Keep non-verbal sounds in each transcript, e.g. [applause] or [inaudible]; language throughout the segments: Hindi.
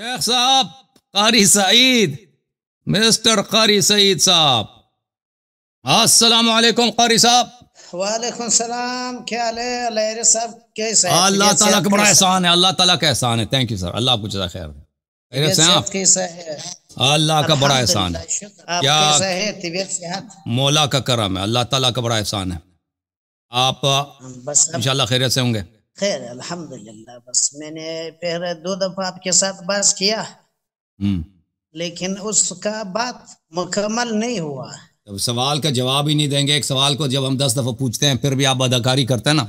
शेख साहब कारी सईद मिस्टर कारी सईद साहब अस्सलाम वालेकुम कारी साहब वालेकुम सलाम क्या हाल है अलहरे साहब कैसे हैं अल्लाह ताला का बड़ा एहसान है अल्लाह ताला का एहसान है थैंक यू सर अल्लाह आपको जजा खैर दे अरे साहब अल्लाह का बड़ा एहसान है क्या मौला का करम है अल्लाह ताला का बड़ा एहसान है आप इंशाल्लाह खैरियत से होंगे खैर अल्हम्दुलिल्लाह बस मैंने पहले दो दफा आपके साथ बात किया हम्म। लेकिन उसका बात मुकम्मल नहीं हुआ तो सवाल का जवाब ही नहीं देंगे एक सवाल को जब हम दस दफा पूछते हैं फिर भी आप अदाकारी करते हैं ना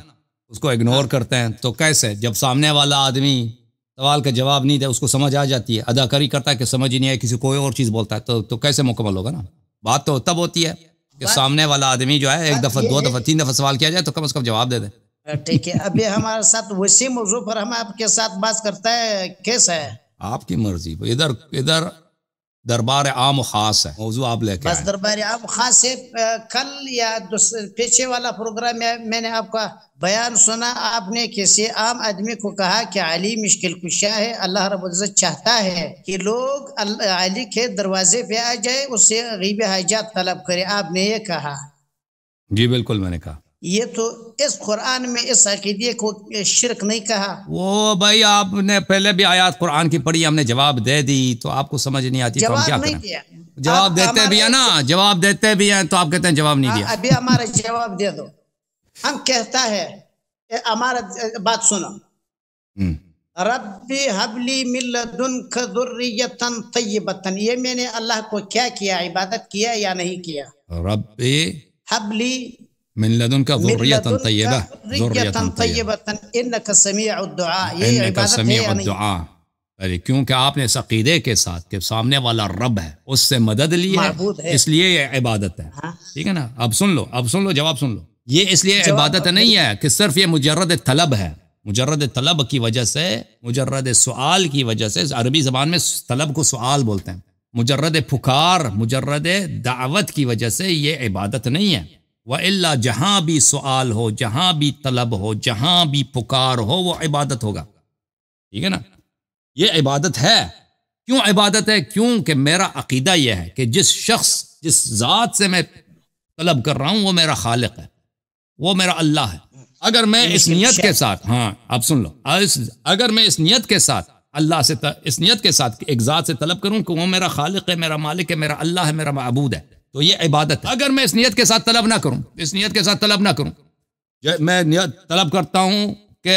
उसको इग्नोर हाँ। करते हैं तो कैसे जब सामने वाला आदमी सवाल का जवाब नहीं दे उसको समझ आ जाती है अदाकारी करता है कि समझ ही नहीं आया किसी कोई और चीज़ बोलता है तो तो कैसे मुकम्मल होगा ना बात तो तब होती है कि सामने वाला आदमी जो है एक दफा दो दफा तीन दफा सवाल किया जाए तो कम अज़ कम जवाब दे दे ठीक है अभी हमारे साथ वैसे मौजू पर हम आपके साथ बात करता है कैसा है आपकी मर्जी इधर इधर दरबार आम खास है मौजू आप लेके बस दरबार आम खास है कल या पीछे वाला प्रोग्राम में मैंने आपका बयान सुना आपने किसी आम आदमी को कहा कि अली मुश्किल कुशा है अल्लाह रबुल्जत चाहता है कि लोग अली के दरवाजे पे आ जाए उससे गरीब हाजात तलब करे आपने ये कहा जी बिल्कुल मैंने कहा ये तो इस कुरान में इस अकीदे को शिरक नहीं कहा वो भाई आपने पहले भी आयात कुरान की पढ़ी हमने जवाब दे दी तो आपको समझ नहीं आती तो जवाब तो क्या नहीं दिया जवाब देते भी है ना जवाब देते भी हैं तो आप कहते हैं जवाब नहीं हाँ, दिया अभी हमारा जवाब दे दो हम कहता है हमारा बात सुनो हम्म। रब्बी हबली मिलदुन खुर्रियतन तय्यबतन ये मैंने अल्लाह को क्या किया इबादत किया या नहीं किया रब्बी हबली मिन लदन का ज़ुर्रियतन तय्यबा ज़ुर्रियतन तय्यबतन इन्नका समीउ दुआ ये इबादत अरे क्योंकि आपने इस अकीदे के साथ के सामने वाला रब है उससे मदद ली है इसलिए ये इबादत है ठीक है ना अब सुन लो अब सुन लो जवाब सुन लो ये इसलिए इबादत नहीं है कि सिर्फ ये मुजरद तलब है मुजरद तलब की वजह से मुजरद सवाल की वजह से अरबी ज़बान में तलब को सवाल बोलते हैं मुजरद पुकार मुजरद दावत की वजह से ये इबादत नहीं है अल्ला जहाँ भी सवाल हो जहाँ भी तलब हो जहाँ भी पुकार हो वह इबादत होगा ठीक है ना ये इबादत है क्यों इबादत है क्योंकि मेरा अकीदा यह है कि जिस शख्स जिस ज़ात से मैं तलब कर रहा हूँ वो मेरा खालिक है वो मेरा अल्लाह है अगर मैं इस नीयत के साथ हाँ आप सुन लो अगर मैं इस नीयत के साथ अल्लाह से इस नीयत के साथ एक ज़ात से तलब करूँ कि वो मेरा खालिक है मेरा मालिक है मेरा अल्लाह है मेरा महबूद है तो ये इबादत है अगर मैं इस नीयत के साथ तलब ना करूं इस नीयत के साथ तलब ना करूं मैं नियत तलब करता हूं कि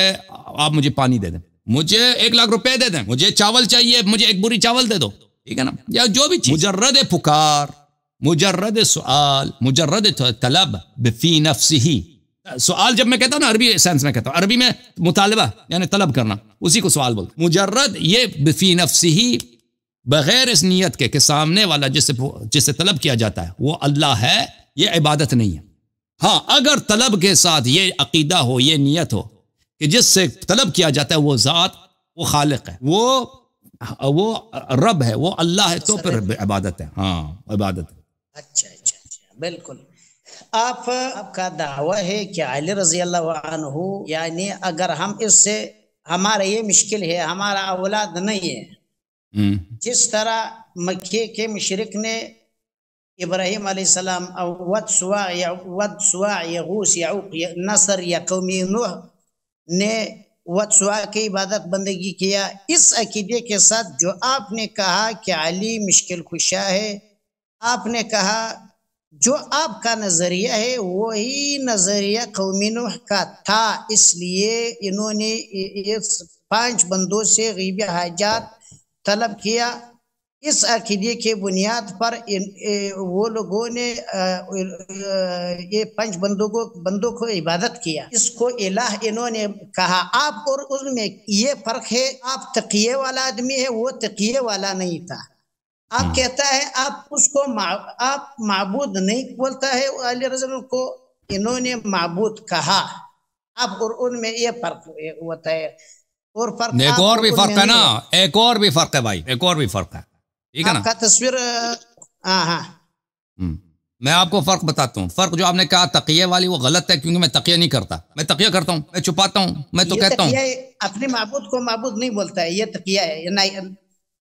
आप मुझे पानी दे दें मुझे एक लाख रुपए दे दें मुझे चावल चाहिए मुझे एक बुरी चावल दे दो ठीक है ना या जो भी मुजर्रद पुकार मुजर्रद सवाल मुजर्रद तलब बफी नफ्स ही सवाल जब मैं कहता हूँ ना अरबी सेंस में कहता हूँ अरबी में मुतालबा यानी तलब करना उसी को सवाल बोल मुजर्रद ये बफी नफ्स ही बगैर इस नीयत के कि सामने वाला जिसे जिसे तलब किया जाता है वो अल्लाह है ये इबादत नहीं है हाँ अगर तलब के साथ ये अकीदा हो ये नीयत हो कि जिससे तलब किया जाता है वो ज़ात वो खालिक है वो वो रब है वो अल्लाह है तो फिर इबादत है हाँ इबादत है अच्छा अच्छा अच्छा बिल्कुल आप आपका दावा है कि अली रजी अल्लाह यानी अगर हम इससे हमारा ये मुश्किल है हमारा औलाद नहीं है जिस तरह मक्के के मशरक ने इब्राहिम आसमाम अवद सुआ वद सुआ यगूस याऊक नसर या कौमी ने वद सुआ की इबादत बंदगी किया इस अकीदे के साथ जो आपने कहा कि अली मुश्किल खुशा है आपने कहा जो आपका नज़रिया है वही नज़रिया कौमी का था इसलिए इन्होंने इस पांच बंदों से गीब हाजात तलब किया इस अकीदे के बुनियाद पर इन, ए, वो लोगों ने आ, ये पंच बंदों को बंदों को इबादत किया इसको इलाह इन्होंने कहा आप और उनमें ये फर्क है आप तकिए वाला आदमी है वो तकिए वाला नहीं था आप हम्म। कहता है आप उसको मा, आप मबूद नहीं बोलता है अली रजल को इन्होंने मबूद कहा आप और उनमें ये फर्क होता है और फर्क एक और भी फर्क है ना एक और भी फर्क है भाई एक और भी फर्क है ठीक है ना तस्वीर हाँ, हाँ। हम्म। मैं आपको फर्क बताता हूँ फर्क जो आपने कहा तकिया वाली वो गलत है क्योंकि मैं तकिया नहीं करता मैं तकिया करता हूँ मैं छुपाता हूँ मैं तो कहता हूँ अपने महबूद को महबूद नहीं बोलता है ये तकिया है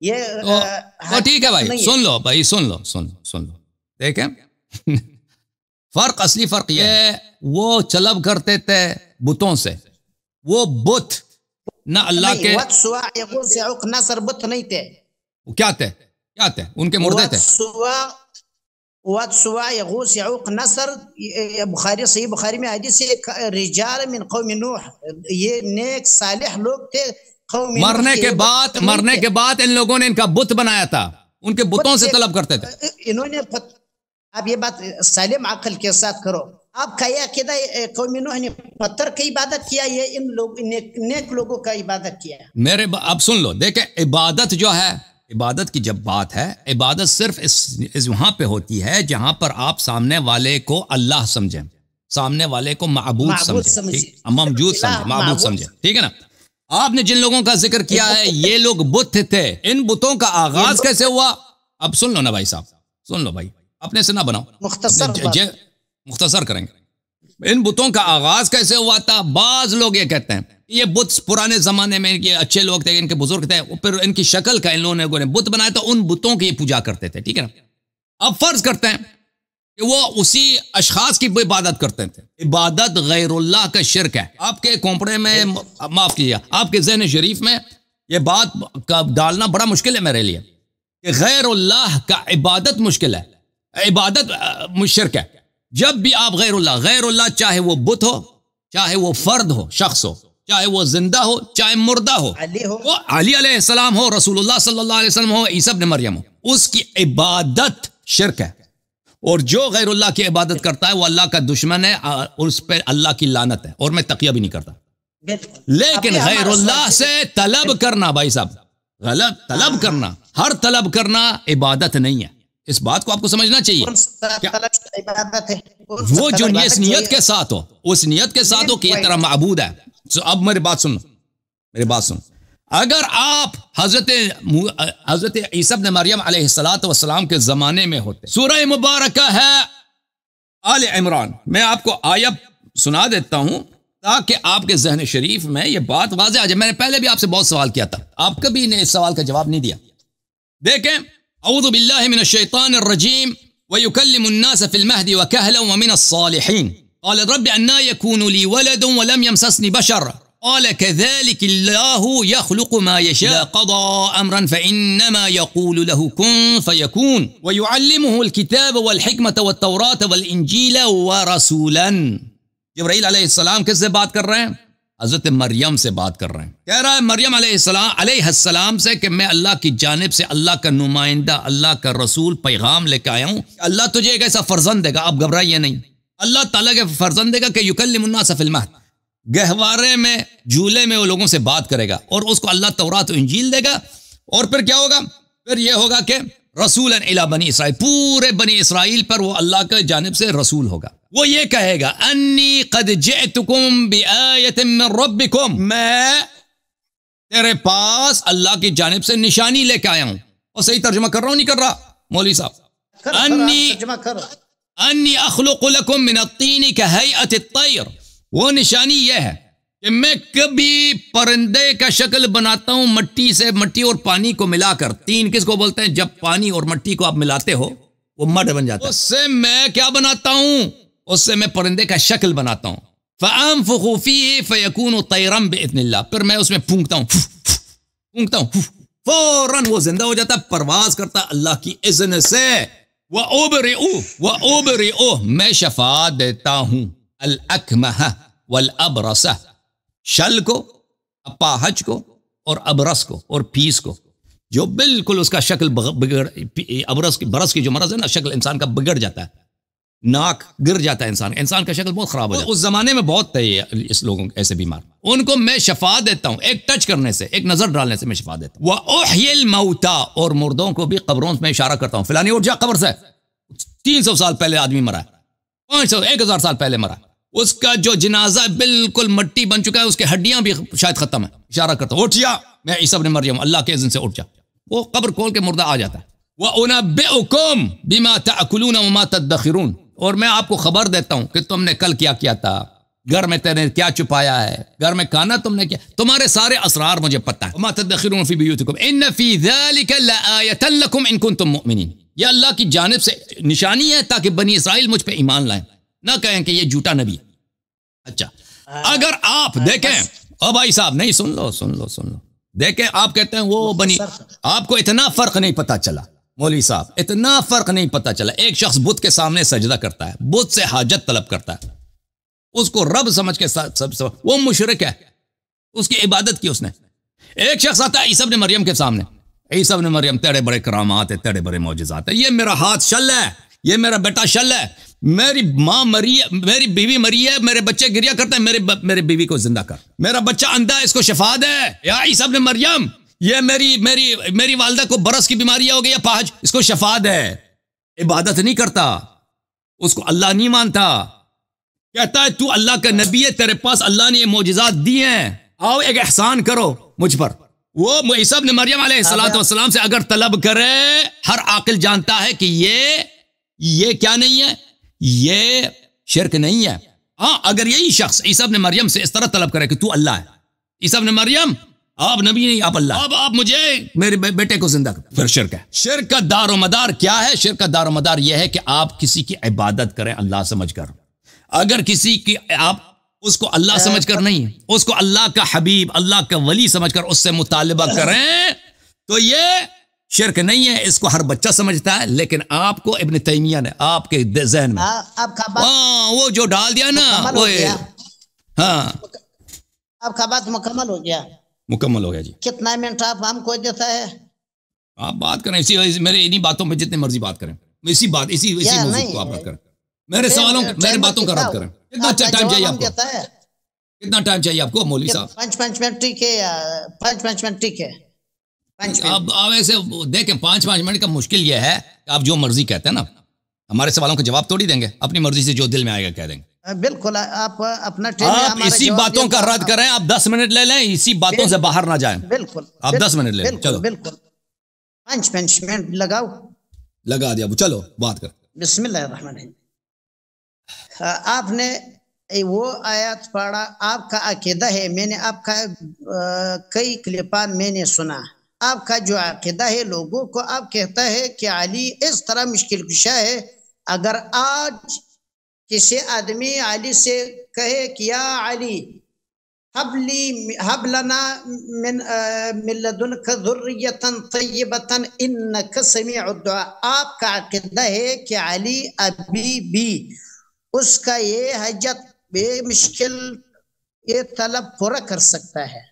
ये ठीक है भाई सुन लो भाई सुन लो सुन लो सुन लो है [laughs] फर्क असली फर्क ये वो चलब करते थे बुतों से वो बुत ना अल्लाह के ना शरबत नहीं थे क्या थे क्या थे उनके मुर्दे थे बुखारी बुखारी में हदीस मिन नूह ये नेक सालिह लोग थे मरने के बाद मरने के बाद इन लोगों ने इनका बुत बनाया था उनके बुतों से तलब करते थे इन्होंने आप ये बात सालिम अकल के साथ करो आप क्या अकीदा कौमिनों ने पत्थर की इबादत किया ये इन लोग नेक, नेक लोगों का इबादत किया मेरे अब सुन लो देखे इबादत जो है इबादत की जब बात है इबादत सिर्फ इस, इस वहां पे होती है जहां पर आप सामने वाले को अल्लाह समझें सामने वाले को महबूद समझें समझे महबूद समझे ठीक है ना आपने जिन लोगों का जिक्र किया है [laughs] ये लोग बुत थे इन बुतों का आगाज कैसे हुआ अब सुन लो ना भाई साहब सुन लो भाई अपने से ना बनाओ मुख्तसर मुख्तसर करेंगे इन बुतों का आगाज कैसे हुआ था बाज लोग ये कहते हैं ये बुत पुराने जमाने में इनके अच्छे लोग थे इनके बुजुर्ग थे फिर इनकी शक्ल का इन लोगों ने बुत बनाया था उन बुतों की पूजा करते थे ठीक है ना अब फर्ज करते हैं कि वो उसी अशखास की इबादत करते थे इबादत गैरुल्लाह का शिरक है आपके कोंपड़े में माफ कीजिए आपके जहन शरीफ में ये बात का डालना बड़ा मुश्किल है मेरे लिए गैर गैरुल्लाह का इबादत मुश्किल है इबादत मुशरक है जब भी आप गैरुल्ला गैरुल्ला चाहे वो बुत हो चाहे वो फर्द हो शख्स हो चाहे वो जिंदा हो चाहे मुर्दा हो वो अली अलैहिस्सलाम हो रसूलुल्लाह सल्लल्लाहु अलैहि वसल्लम हो ईसा ने मरियम हो उसकी इबादत शिरक है और जो गैरुल्लाह की इबादत करता है वो अल्लाह का दुश्मन है उस पर अल्लाह की लानत है और मैं तकिया भी नहीं करता लेकिन गैरुल्लाह से तलब करना भाई साहब गलत तलब हाँ। करना हर तलब करना इबादत नहीं है इस बात को आपको समझना चाहिए वो जो इस नियत के साथ हो उस नियत के साथ हो कि ये तेरा मबूद है तो अब मेरी बात सुनो मेरी बात सुनो अगर आप हजरत हजरत ईसब ने मरियम सलाम के जमाने में होते सूरह मुबारक है आल इमरान मैं आपको आयब सुना देता हूं ताकि आपके जहन शरीफ में यह बात वाज आ जाए मैंने पहले भी आपसे बहुत सवाल किया था आप कभी ने इस सवाल का जवाब नहीं दिया देखें أعوذ بالله من الشيطان الرجيم ويكلم الناس في المهد وكهلا ومن الصالحين قال رب أنا يكون لي ولد ولم يمسسني بشر قال كذلك الله يخلق ما يشاء قضى أمرا فإنما يقول له كن فيكون ويعلمه الكتاب والحكمة والتوراة والإنجيل ورسولا جبريل عليه السلام کس بعد بات رہے ہیں हज़रत मरियम से बात कर रहे हैं कह रहा है मरियम अलैहिस्सलाम से कि मैं अल्लाह की जानब से अल्लाह का नुमाइंदा अल्लाह का रसूल पैगाम लेके आया हूँ अल्लाह तुझे एक ऐसा फर्जन देगा आप घबराइए नहीं अल्लाह ताला के फर्जन देगा कि युकलमुन्ना सफिल्मा गहवारे में झूले में वो लोगों से बात करेगा और उसको अल्लाह तौरात इंजील देगा और फिर क्या होगा फिर यह होगा कि रसूल इला बनी इसराइल पूरे बनी इसराइल पर वो अल्लाह के जानब से रसूल होगा वो ये कहेगा अन्नी कद रब्बिकुम मैं तेरे पास अल्लाह की जानब से निशानी लेके आया हूँ और सही तर्जमा कर रहा हूं नहीं कर रहा मौली साहब अन्नी अन्नी वो निशानी यह है कि मैं कभी परिंदे का शक्ल बनाता हूं मट्टी से मट्टी और पानी को मिलाकर तीन किसको बोलते हैं जब पानी और मट्टी को आप मिलाते हो वो मड बन जाता है उससे मैं क्या बनाता हूं उससे मैं परिंदे का शक्ल बनाता हूं फ़ाम फ़ूफ़ी फ़यकून तैरम बेतनल्ला फिर मैं उसमें फूंकता हूँ फूंकता हूँ फौरन वो जिंदा हो जाता परवाज करता अल्लाह की इज्न से वह ओबरे ओ व ओबर ओ मैं शफा देता हूं अल अकमह वल अबरसा शल को अपाहज को और अबरस को और पीस को जो बिल्कुल उसका शक्ल बिगड़ अबरस की बरस की जो मरज है ना शक्ल इंसान का बिगड़ जाता है नाक गिर जाता है इंसान इंसान का शक्ल बहुत खराब हो जाता है उस जमाने में बहुत थे इस लोगों के ऐसे बीमार उनको मैं शफा देता हूँ एक टच करने से एक नजर डालने से मैं शफा देता हूँ वह मऊता और मुर्दों को भी खबरों में इशारा करता हूँ फिलहानी उठ जा खबर से तीन सौ साल पहले आदमी मरा पांच सौ एक हजार साल पहले मरा उसका जो जनाजा बिल्कुल मट्टी बन चुका है उसकी हड्डियां भी शायद खत्म है इशारा करता उठ उठिया मैं ईसब ने मर जाऊँ अल्लाह के इज्जन से उठ जा वो कब्र खोल के मुर्दा आ जाता है वह उन्हें बेकुम बीमा तकलून वमा तदरून और मैं आपको खबर देता हूँ कि तुमने कल क्या किया था घर में तेरे क्या छुपाया है घर में खाना तुमने क्या तुम्हारे सारे असरार मुझे पता है अल्लाह की जानब से निशानी है ताकि बनी इसराइल मुझ पर ईमान लाए ना कहें कि ये झूठा नबी अच्छा हाँ। अगर आप हाँ, देखें ओ भाई साहब नहीं सुन लो सुन लो सुन लो देखें आप कहते हैं वो बनी आपको इतना फर्क नहीं पता चला मोली साहब इतना फर्क नहीं पता चला एक शख्स बुद्ध के सामने सजदा करता है बुद्ध से हाजत तलब करता है उसको रब समझ के साथ सब सब वो मुशरक है उसकी इबादत की उसने एक शख्स आता है ईसब ने मरियम के सामने ईसब ने मरियम तेरे बड़े करामात है तेरे बड़े मोजात है ये मेरा हाथ शल है ये मेरा बेटा शल है मेरी माँ मरी है मेरी बीवी मरी है मेरे बच्चे गिरिया करते हैं मेरे ब, मेरे बीवी को जिंदा कर मेरा बच्चा अंधा है इसको शफा दे या सब ने मरियम ये मेरी मेरी मेरी वालदा को बरस की बीमारी हो गई है इसको शफा दे इबादत नहीं करता उसको अल्लाह नहीं मानता कहता है तू अल्लाह का नबी है तेरे पास अल्लाह ने ये मोजात दिए हैं आओ एक एहसान करो मुझ पर वो सब ने मरियम सलाम से अगर तलब करे हर आकिल जानता है कि ये ये क्या नहीं है ये शिरक नहीं है हाँ अगर यही शख्स ईसा ने मरियम से इस तरह तलब करे कि तू अल्लाह है ईसा ने मरियम आप नबी नहीं आप अल्लाह अब आप मुझे मेरे बेटे को जिंदा कर फिर शिरक है शिरक का दारो मदार क्या है शिरक का दारो मदार यह है कि आप किसी की इबादत करें अल्लाह समझ कर अगर किसी की आप उसको अल्लाह समझ कर नहीं उसको अल्लाह का हबीब अल्लाह का वली समझ कर उससे मुतालबा करें तो ये शिरक नहीं है इसको हर बच्चा समझता है लेकिन आपको इबन तैमिया ने आपके जहन में हाँ, हाँ वो जो डाल दिया ना वो हाँ आपका बात मुकम्मल हो गया मुकम्मल हो गया जी कितना मिनट आप हमको देता है आप बात करें इसी मेरे इन्हीं बातों में जितनी मर्जी बात करें इसी बात इसी इसी मौजूद को आप बात करें मेरे सवालों मेरे बातों का रद्द करें कितना टाइम चाहिए आपको कितना टाइम चाहिए आपको मौलवी साहब पाँच पाँच मिनट ठीक है पाँच पाँच मिनट ठीक है तो अब अब ऐसे देखें पांच पांच मिनट का मुश्किल यह है कि आप जो मर्जी कहते हैं ना हमारे सवालों का जवाब थोड़ी देंगे अपनी मर्जी से जो दिल में आएगा कह देंगे बिल्कुल आप अपना आप इसी बातों का रद्द करें आप दस मिनट ले लें इसी बातों से बाहर ना जाएं बिल्कुल आप दस मिनट ले चलो बिल्कुल पांच पांच मिनट लगाओ लगा दिया चलो बात कर बिस्मिल आपने वो आयत पढ़ा आपका अकेदा है मैंने आपका कई क्लिपान मैंने सुना आपका जो आकदा है लोगों को आप कहता है कि अली इस तरह मुश्किल कुशा है अगर आज किसी आदमी अली से कहे कि या अली हबली हबलना आपका अकीदा है कि अली अभी भी उसका ये हजत बेमुश्किल ये तलब पूरा कर सकता है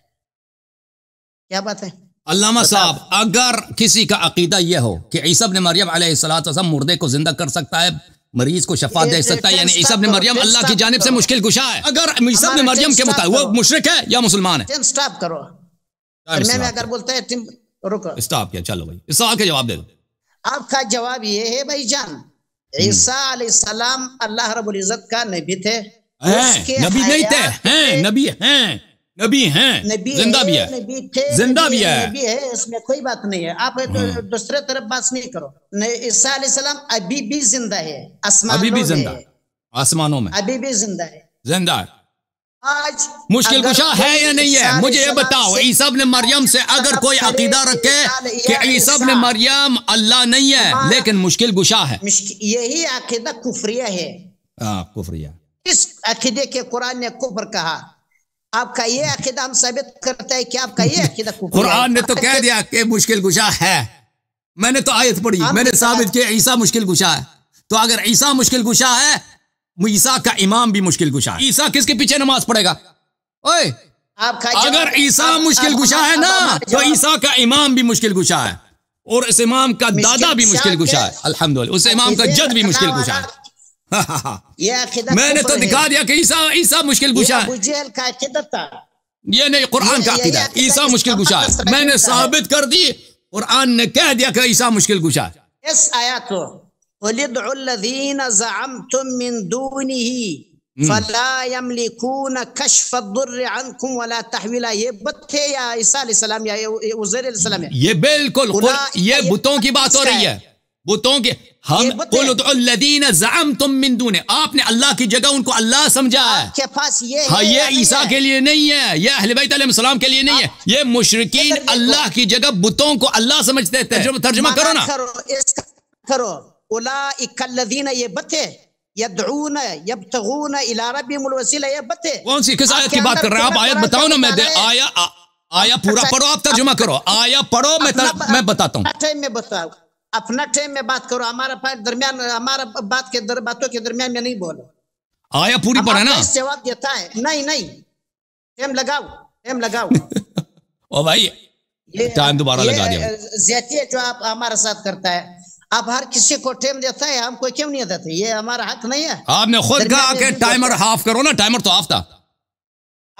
क्या बात है अल्लामा साहब अगर किसी का अकीदा यह हो कि ईसब ने मरियम सलाम मुर्दे को जिंदा कर सकता है मरीज को शफा दे सकता है यानी ईसब ने मरियम अल्लाह की जानब से मुश्किल गुशा है अगर ईसब ने मरियम के मुताबिक वो मुशरक है या मुसलमान है स्टॉप किया चलो भाई इस सवाल का जवाब दे दो आपका जवाब ये है भाई जान हम्म। ईसा सलाम अल्लाह रबुल का नबी थे नबी नहीं थे हैं नबी हैं नबी हैं नबी जिंदा भी है नबी थे जिंदा भी है नबी है इसमें कोई बात नहीं है आप तो हम्म। दूसरे तरफ बात नहीं करो ईसा सलाम अभी भी जिंदा है आसमान अभी भी जिंदा आसमानों में अभी भी जिंदा है जिंदा आज मुश्किल कुशा है या नहीं है मुझे ये बताओ ईसा ने मरियम से अगर कोई अकीदा रखे कि ईसा ने मरियम अल्लाह नहीं है हाँ। लेकिन मुश्किल गुशा है यही अकीदा कुफरिया है आ, हाँ, कुफरिया इस अकीदे के कुरान ने कुफर कहा आपका ये अकीदा हम साबित करते हैं कि आपका ये अकीदा कुरान ने तो कह दिया कि मुश्किल गुशा है मैंने तो आयत पढ़ी मैंने साबित किया ईसा मुश्किल गुशा है तो अगर ईसा मुश्किल गुशा है ईसा का इमाम भी मुश्किल गुशा है ईसा किसके पीछे नमाज पढ़ेगा ओए अगर ईसा मुश्किल गुशा है ना तो ईसा का इमाम भी मुश्किल गुशा है और इस इमाम का दादा भी मुश्किल गुशा है अल्हम्दुलिल्लाह उस इमाम का जद भी मुश्किल गुशा है मैंने तो दिखा दिया कि ईसा ईसा मुश्किल गुशा है ये नहीं कुरान का अकीदा ईसा मुश्किल गुशा है मैंने साबित कर दी कुरान ने कह दिया कि ईसा मुश्किल गुशा है इस आयत को ये बिल्कुल ये बुतों की बात हो रही है बुतों के हम बोलो तो जाम तुम मिंदू ने आपने अल्लाह की जगह उनको अल्लाह समझा है हाँ ये ईसा के लिए नहीं है यह अहलबैत सलाम के लिए नहीं है ये मुशरकिन अल्लाह की जगह बुतों को अल्लाह समझते थे तर्जमा करो ना करो कौन सी किस आयत की बात कर रहे हैं आप आयत बताओ ना मैं आया आया पूरा अच्छा, पढ़ो आप तर्जुमा करो आया पढ़ो मैं मैं बताता हूँ अपना टाइम में बात करो हमारा दरमियान हमारा बात के दर, बातों के दरमियान में नहीं बोलो आया हाँ, पूरी पर है ना जवाब देता है नहीं नहीं टाइम लगाओ टाइम लगाओ ओ [laughs] भाई टाइम दोबारा लगा दिया ज्यादा जो आप हमारे साथ करता है आप हर किसी को टाइम देता है हमको क्यों नहीं देते ये हमारा हक नहीं है आपने खुद कहा कि टाइमर हाफ करो ना टाइमर तो हाफ था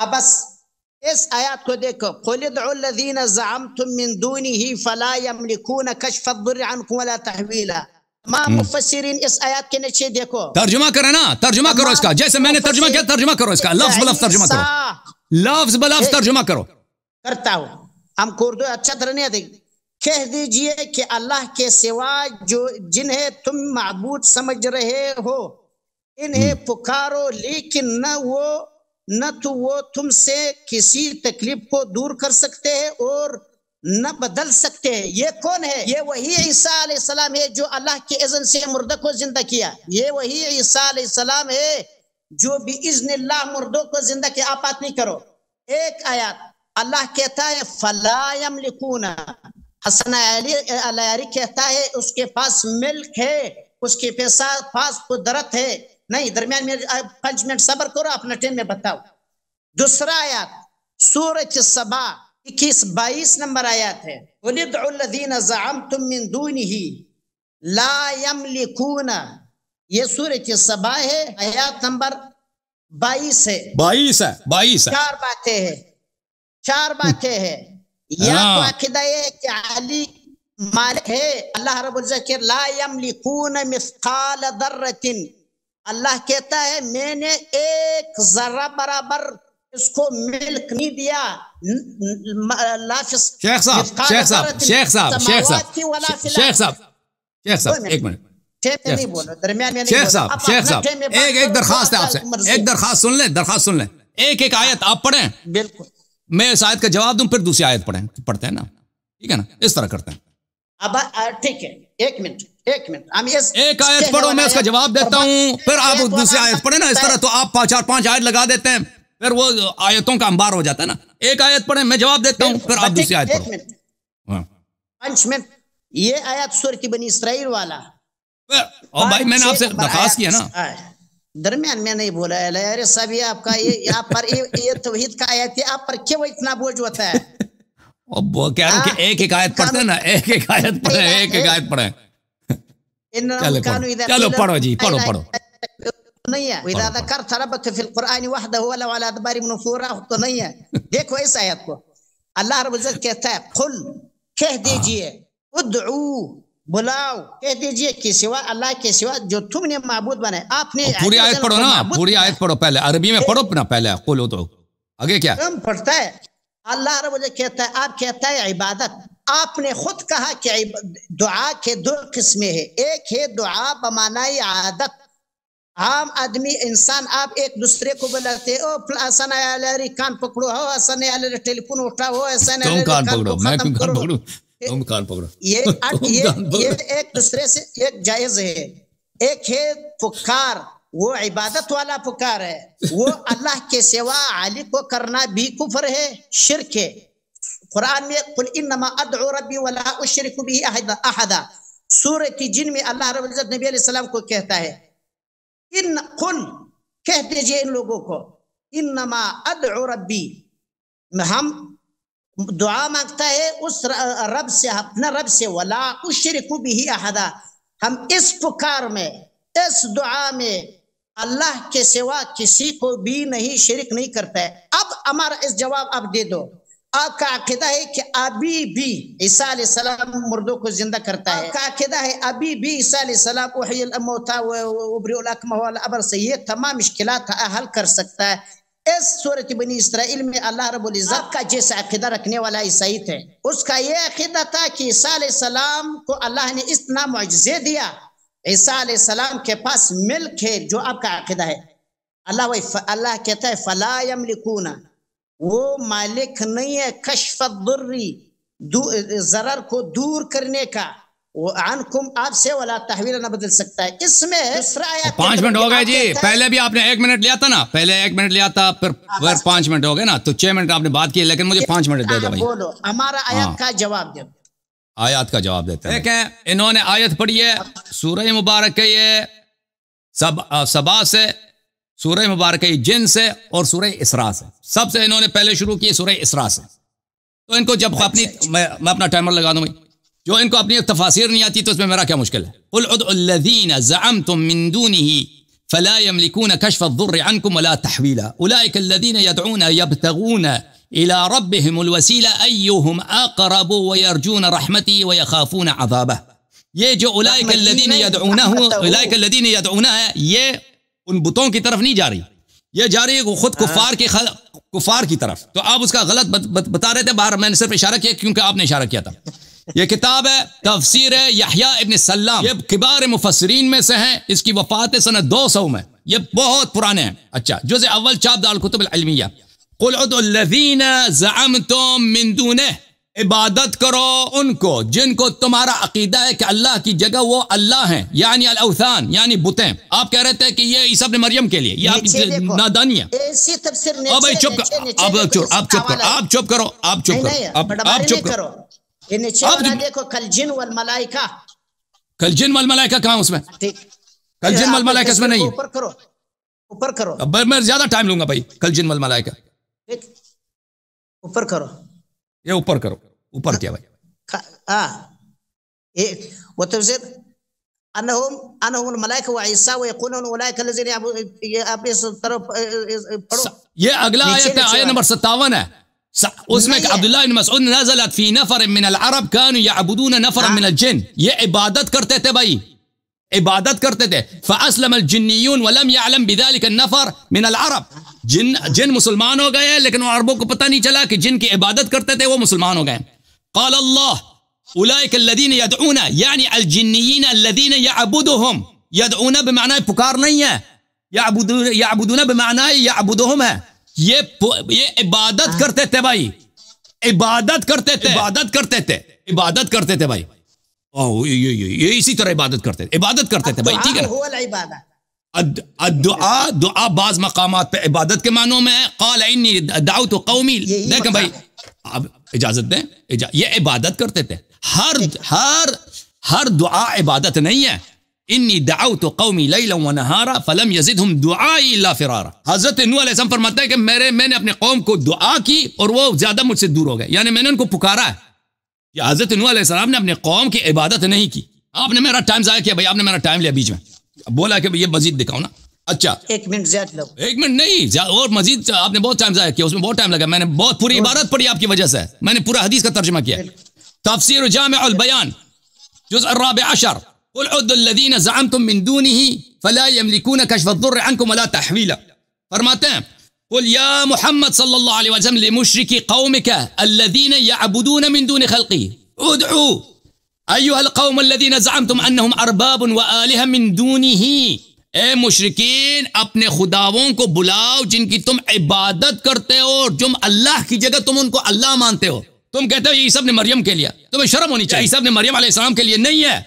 अब बस इस आयत को देखो कुलदीन जमतुमिन दूनी ही मुफसरीन इस आयत के नीचे देखो तर्जुमा करो ना तर्जुमा करो इसका जैसे मैंने तर्जुमा किया तर्जुमा करो इसका लफ्ज बलफ तर्जुमा करो लफ्ज बलफ तर्जुमा करो करता हूँ हम उर्दू अच्छा तरह नहीं आती कह दीजिए कि अल्लाह के सिवा जो जिन्हें तुम मबूद समझ रहे हो इन्हें हम्म। पुकारो लेकिन न वो न तो वो तुमसे किसी तकलीफ को दूर कर सकते हैं और न बदल सकते हैं ये कौन है ये वही ईसा सलाम है जो अल्लाह के इजन से मुर्दों को जिंदा किया ये वही ईसा सलाम है जो भी इजन मुर्दों को जिंदा किया आप बात नहीं करो एक आयात अल्लाह कहता है फलायम लिखूना हसन अली कहता है उसके पास मिल्क है उसके पैसा पास कुदरत है नहीं दरमियान में पांच मिनट सबर करो अपना टेन में बताओ दूसरा आयात सूरज सबा इक्कीस बाईस नंबर आयात है ये सूरज सबा है आयात नंबर बाईस है बाईस है बाईस है चार बातें हैं चार बातें हैं या हाँ। तो अकीदा है कि अली मालिक है अल्लाह रबुल्जत ला यमलिकून मिसकाल दर्रतिन अल्लाह कहता है मैंने एक जरा बराबर इसको मिल्क नहीं दिया शेख साहब शेख साहब शेख साहब शेख साहब शेख साहब शेख साहब एक मिनट शेख साहब शेख साहब एक एक दरखास्त है आपसे एक दरखास्त सुन लें दरखास्त सुन लें एक एक आयत आप पढ़ें बिल्कुल मैं इस आयत का जवाब दूं फिर दूसरी आयत पढ़ें पढ़ते हैं ना ठीक है ना इस तरह करते हैं अब ठीक है एक मिनट एक मिनट एक आयत पढ़ो मैं इसका जवाब देता हूँ फिर आप दूसरे आयत पढ़े ना इस तरह तो आप पाँच चार पांच आयत लगा देते हैं फिर वो आयतों का अंबार हो जाता है ना एक आयत पढ़े मैं जवाब देता हूँ फिर आप दूसरी आयत हाँ। पांच मिनट ये आयत सुर की बनी इसराइल वाला और भाई मैंने आपसे दरखास्त किया ना हाँ, दरमियान में नहीं बोला है अरे सभी आपका ये आप पर ये, ये तो का आयत है आप पर क्यों इतना बोझ होता है [laughs] अब कह रहा एक पढ़ते ना एक पढ़े एक पढ़े [laughs] चलो पढ़ो चलो पढ़ो जी पढ़ो पढ़ो नहीं है कर तरबक फिल कुरान अला अदबारी तो नहीं है देखो इस आयत को अल्लाह इज्जत कहता है कुल कह हाँ। दीजिए उदऊ बुलाओ कह दीजिए कि सिवा अल्लाह के सिवा जो तुमने माबूद बनाए आपने पूरी आयत पढ़ो ना पूरी आयत पढ़ो पहले अरबी में पढ़ो ना पहले कुल उदऊ आगे क्या पढ़ता है अल्लाह रब कहता है आप कहता है इबादत आपने खुद कहा कि दुआ के दो किस्में है एक है दुआ बमाना आदत आम आदमी इंसान आप एक दूसरे को बुलाते ओ हसन आलरी कान पकड़ो हो हसन आलरी टेलीफोन उठाओ हसन तुम कान पकड़ो मैं कान पकड़ो तुम कान पकड़ो ये [laughs] ये ये एक दूसरे से एक जायज है एक है पुकार वो इबादत वाला पुकार है वो अल्लाह के सेवा आली को करना भी कुफर है शिरक है कुरान में कुल इन्नमा अदउ रब्बी वला उशरिकु बिही अहदा सूरह की जिन में अल्लाह रब्बुल इज्जत नबी अलैहि सलाम को कहता है इन कुल कह दीजिए इन लोगों को इन्नमा अदउ रब्बी हम दुआ मांगता है उस रब से अपना रब से वला उशरिकु बिही अहदा हम इस पुकार में इस दुआ में अल्लाह के सिवा किसी को भी नहीं शरीक नहीं करता है अब हमारा इस जवाब आप दे दो आपका अकेदा है कि अभी भी ईसा सलाम मुर्दों को जिंदा करता है आपका अकेदा है अभी भी ईसा सलाम अबर से ये तमाम मुश्किल हल कर सकता है इस सूरत बनी इसराइल में अल्लाह रबुल्ज़त का जैसा अकेदा रखने वाला ईसाई थे उसका ये अकेदा था कि ईसा सलाम को अल्लाह ने इतना मुआजे दिया ईसा सलाम के पास मिल के जो आपका अकीदा है अल्लाह अल्लाह कहता है फलायम लिखूना वो मालिक नहीं है कशफुर्री जरर को दूर करने का वो अनकुम आपसे वाला तहवीर ना बदल सकता है इसमें तो पांच मिनट हो गए जी पहले भी आपने एक मिनट लिया था ना पहले एक मिनट लिया था फिर हाँ, फिर पांच मिनट हो गए ना तो छह मिनट आपने बात की लेकिन मुझे पांच मिनट दे दो हाँ, बोलो हमारा आयत हाँ। का जवाब दे दो आयत का जवाब देते हैं देखें इन्होंने आयत पढ़ी है सूर्य मुबारक है ये सब सबा से सूर्य मुबारक जिन से और सूर्य इसरा से सबसे इन्होंने पहले शुरू किए सूर्य इसरा से तो इनको जब अच्छा, अपनी अच्छा। मैं, मैं अपना टाइमर लगा दूँ जो इनको अपनी तफासिर नहीं आती तो उसमें मेरा क्या मुश्किल है فلا يملكون كشف الضر عنكم ولا تحويلا أولئك الذين يدعون يبتغون إلى ربهم الوسيلة أيهم أقرب ويرجون رحمتي ويخافون عذابه ये जो उलायक लदीन यदउना उलायक लदीन यदउना है ये उन बुतों की तरफ नहीं जा रही ये जा रही है खुद कुफार के खल, कुफार की तरफ तो आप उसका गलत बत, बत, बता रहे थे बाहर मैंने सिर्फ इशारा किया क्योंकि आपने इशारा किया था ये किताब है तफसीर है यहया इब्न सल्लाम ये किबार मुफसरीन में से हैं इसकी वफात सन दो सौ में ये बहुत पुराने हैं अच्छा जो से अव्वल चाप दाल कुतुब अलमिया कुलदीन मिन दूने इबादत करो उनको जिनको तुम्हारा अकीदा है कि अल्लाह की जगह वो अल्लाह है यानी अलाउसान यानी बुतें आप कह रहे थे कि ये ईसा मरियम के लिए ये अब चुप अब चुप आप चुप करो आप चुप करो आप चुप करो आप चुप करो देखो कल जिन वल मलाइका कल जिन वल मलाइका कहा उसमें कल जिन वल मलाइका इसमें नहीं ऊपर करो ऊपर करो मैं ज्यादा टाइम लूंगा भाई कल जिन वल मलाइका ऊपर करो ये ऊपर करो ऊपर भाई हाँ أنهم أنهم الملائكة وعيسى ويقولون أولئك الذين يا अगला आयत عبد الله بن مسعود نزلت في نفر من العرب كانوا يعبدون نفرا من الجن يا इबादत करते इबादत करते थे फसलम जिन्नीन वलम यालम बिदालिक नफ़र मिन अरब जिन जिन मुसलमान हो गए लेकिन अरबों को पता नहीं चला कि जिनकी इबादत करते थे वो मुसलमान हो गए कल अल्लाह उलादीन यदून यानी अलजिन्नीन अल्लदीन याबुदहम यदून बेमाना पुकार नहीं है याबुदून बेमाना याबुदहम है ये ये इबादत करते थे भाई इबादत करते थे इबादत करते थे इबादत करते थे भाई ये, ये, ये, ये इसी तरह इबादत करते थे इबादत करते थे भाई ठीक है दुआ दुआ बाज मकाम पे इबादत के मानों में कॉल आई दाऊ तो कौमी देखें भाई आप इजाजत दें ये इबादत करते थे हर हर हर दुआ इबादत नहीं है इन्नी दाऊत कौमी लई नहारा फलम यजिद हम दुआ फिरारा हजरत नूसम फरमाते हैं कि मेरे मैंने अपने कौम को दुआ की और वो ज़्यादा मुझसे दूर हो गए यानी मैंने उनको पुकारा है कि हजरत नूसम ने अपने कौम की इबादत नहीं की आपने मेरा टाइम जया किया भाई आपने मेरा टाइम लिया बीच में बोला कि भाई ये मजीद दिखाओ ना अच्छा एक मिनट ज्यादा एक मिनट नहीं और मजीद आपने बहुत टाइम जया किया उसमें बहुत टाइम लगा मैंने बहुत पूरी इबादत पढ़ी आपकी वजह से मैंने पूरा हदीस का तर्जमा किया तफसर जाम बयान जुजराब अशर फ़लाकुन कशफ़ुर फरमाते हैं قل يا محمد صلى الله عليه وسلم لمشرك قومك الذين يعبدون من دون خلقي ادعوا أيها القوم الذين زعمتم أنهم أرباب وآلهة من دونه اپنے کو بلاؤ جن کی تم عبادت کرتے ہو اور इबादत اللہ کی جگہ تم ان کو اللہ مانتے ہو تم کہتے ہو یہ سب نے مریم کے ने تمہیں شرم ہونی چاہیے یہ سب نے مریم علیہ السلام کے لیے نہیں ہے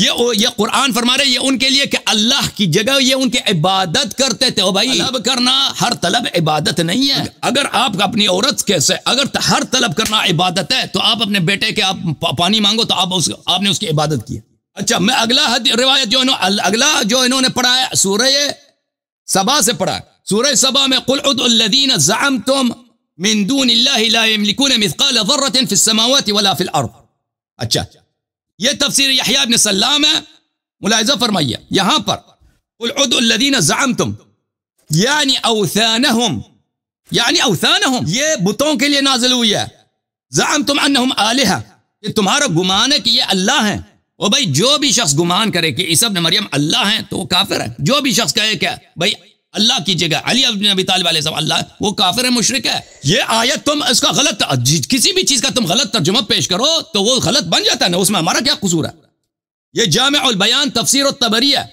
ये ये कुरान फरमा रहे ये उनके लिए कि अल्लाह की जगह ये उनके इबादत करते थे ओ भाई तलब करना हर तलब इबादत नहीं है अगर आप अपनी औरत कैसे अगर हर तलब करना इबादत है तो आप अपने बेटे के आप पानी मांगो तो आप उस आपने उसकी इबादत की अच्छा मैं अगला रिवायत जो अगला जो इन्होंने पढ़ा है सूर्य सबा से पढ़ा सूर्य सबा में कुलदीन जाम तुम मिंदून अच्छा यह तफसर यहिया इब्न सल्लाम है मुलायजा फरमाइए यहां पर उलदीन जाम तुम यानी अवसान यानी अवसान ये बुतों के लिए नाजिल हुई है जाम तुम अनहम आलिहा ये तुम्हारा गुमान है कि ये अल्लाह है वो भाई जो भी शख्स गुमान करे कि ईसा ने मरियम अल्लाह है तो वो काफिर है जो भी शख्स कहे क्या भाई अल्लाह की जगह अली अबिन अबी तालिब अलैहि अल्लाह वो काफिर है मुशरक है ये आयत तुम इसका गलत किसी भी चीज़ का तुम गलत तर्जुमा पेश करो तो वो गलत बन जाता है ना उसमें हमारा क्या कसूर है ये जाम बयान तफसर तबरी है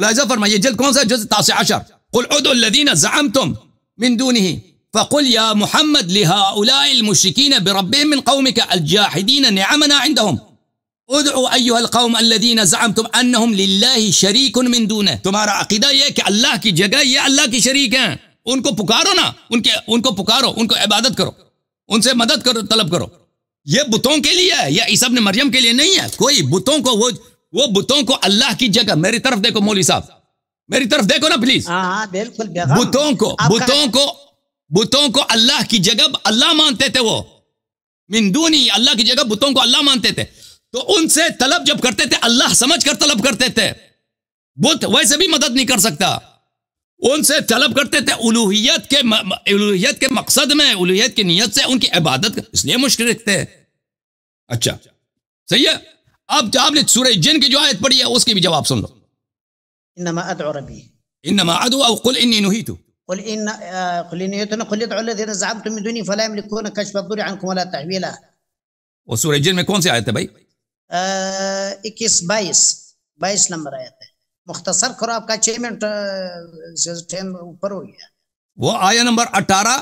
मुलाजा फरमाइए जल्द कौन सा जल्द तास आशर कुलदीन जाम तुम मिंदून ही फ़कुल या मोहम्मद लिहा उलामशिकीन बरब मिन कौम का अलजाहिदीन न्यामना आइंदा तुम्हारा अकीदा यह कि अल्लाह की जगह ये अल्लाह की शरीक है उनको पुकारो ना उनके उनको पुकारो उनको इबादत करो उनसे मदद करो तलब करो ये बुतों के लिए है या ईसा ने मरियम के लिए नहीं है कोई बुतों को वो वो बुतों को अल्लाह की जगह मेरी तरफ देखो मोली साहब मेरी तरफ देखो ना प्लीज हाँ, हाँ, बिल्कुल बुतों को बुतों को बुतों को अल्लाह की जगह अल्लाह मानते थे वो मिंदूनी अल्लाह की जगह बुतों को अल्लाह मानते थे तो उनसे तलब जब करते थे अल्लाह समझ कर तलब करते थे बुत तो वैसे भी मदद नहीं कर सकता उनसे तलब करते थे उलूहियत के उलूहियत के मकसद में उलूहियत की नीयत से उनकी इबादत इसलिए मुश्किल थे अच्छा सही है अब आपने सूर्य जिन की जो आयत पढ़ी है उसकी भी जवाब सुन लो इन्नमा अदउ रबी इनमा अदउ जिन में कौन सी आयत है भाई آه، اکیس بائیس بائیس نمبر آیت ہے مختصر کرو آپ کا چھ منٹ آه، ٹائم اوپر ہو گیا وہ آیا نمبر اٹھارہ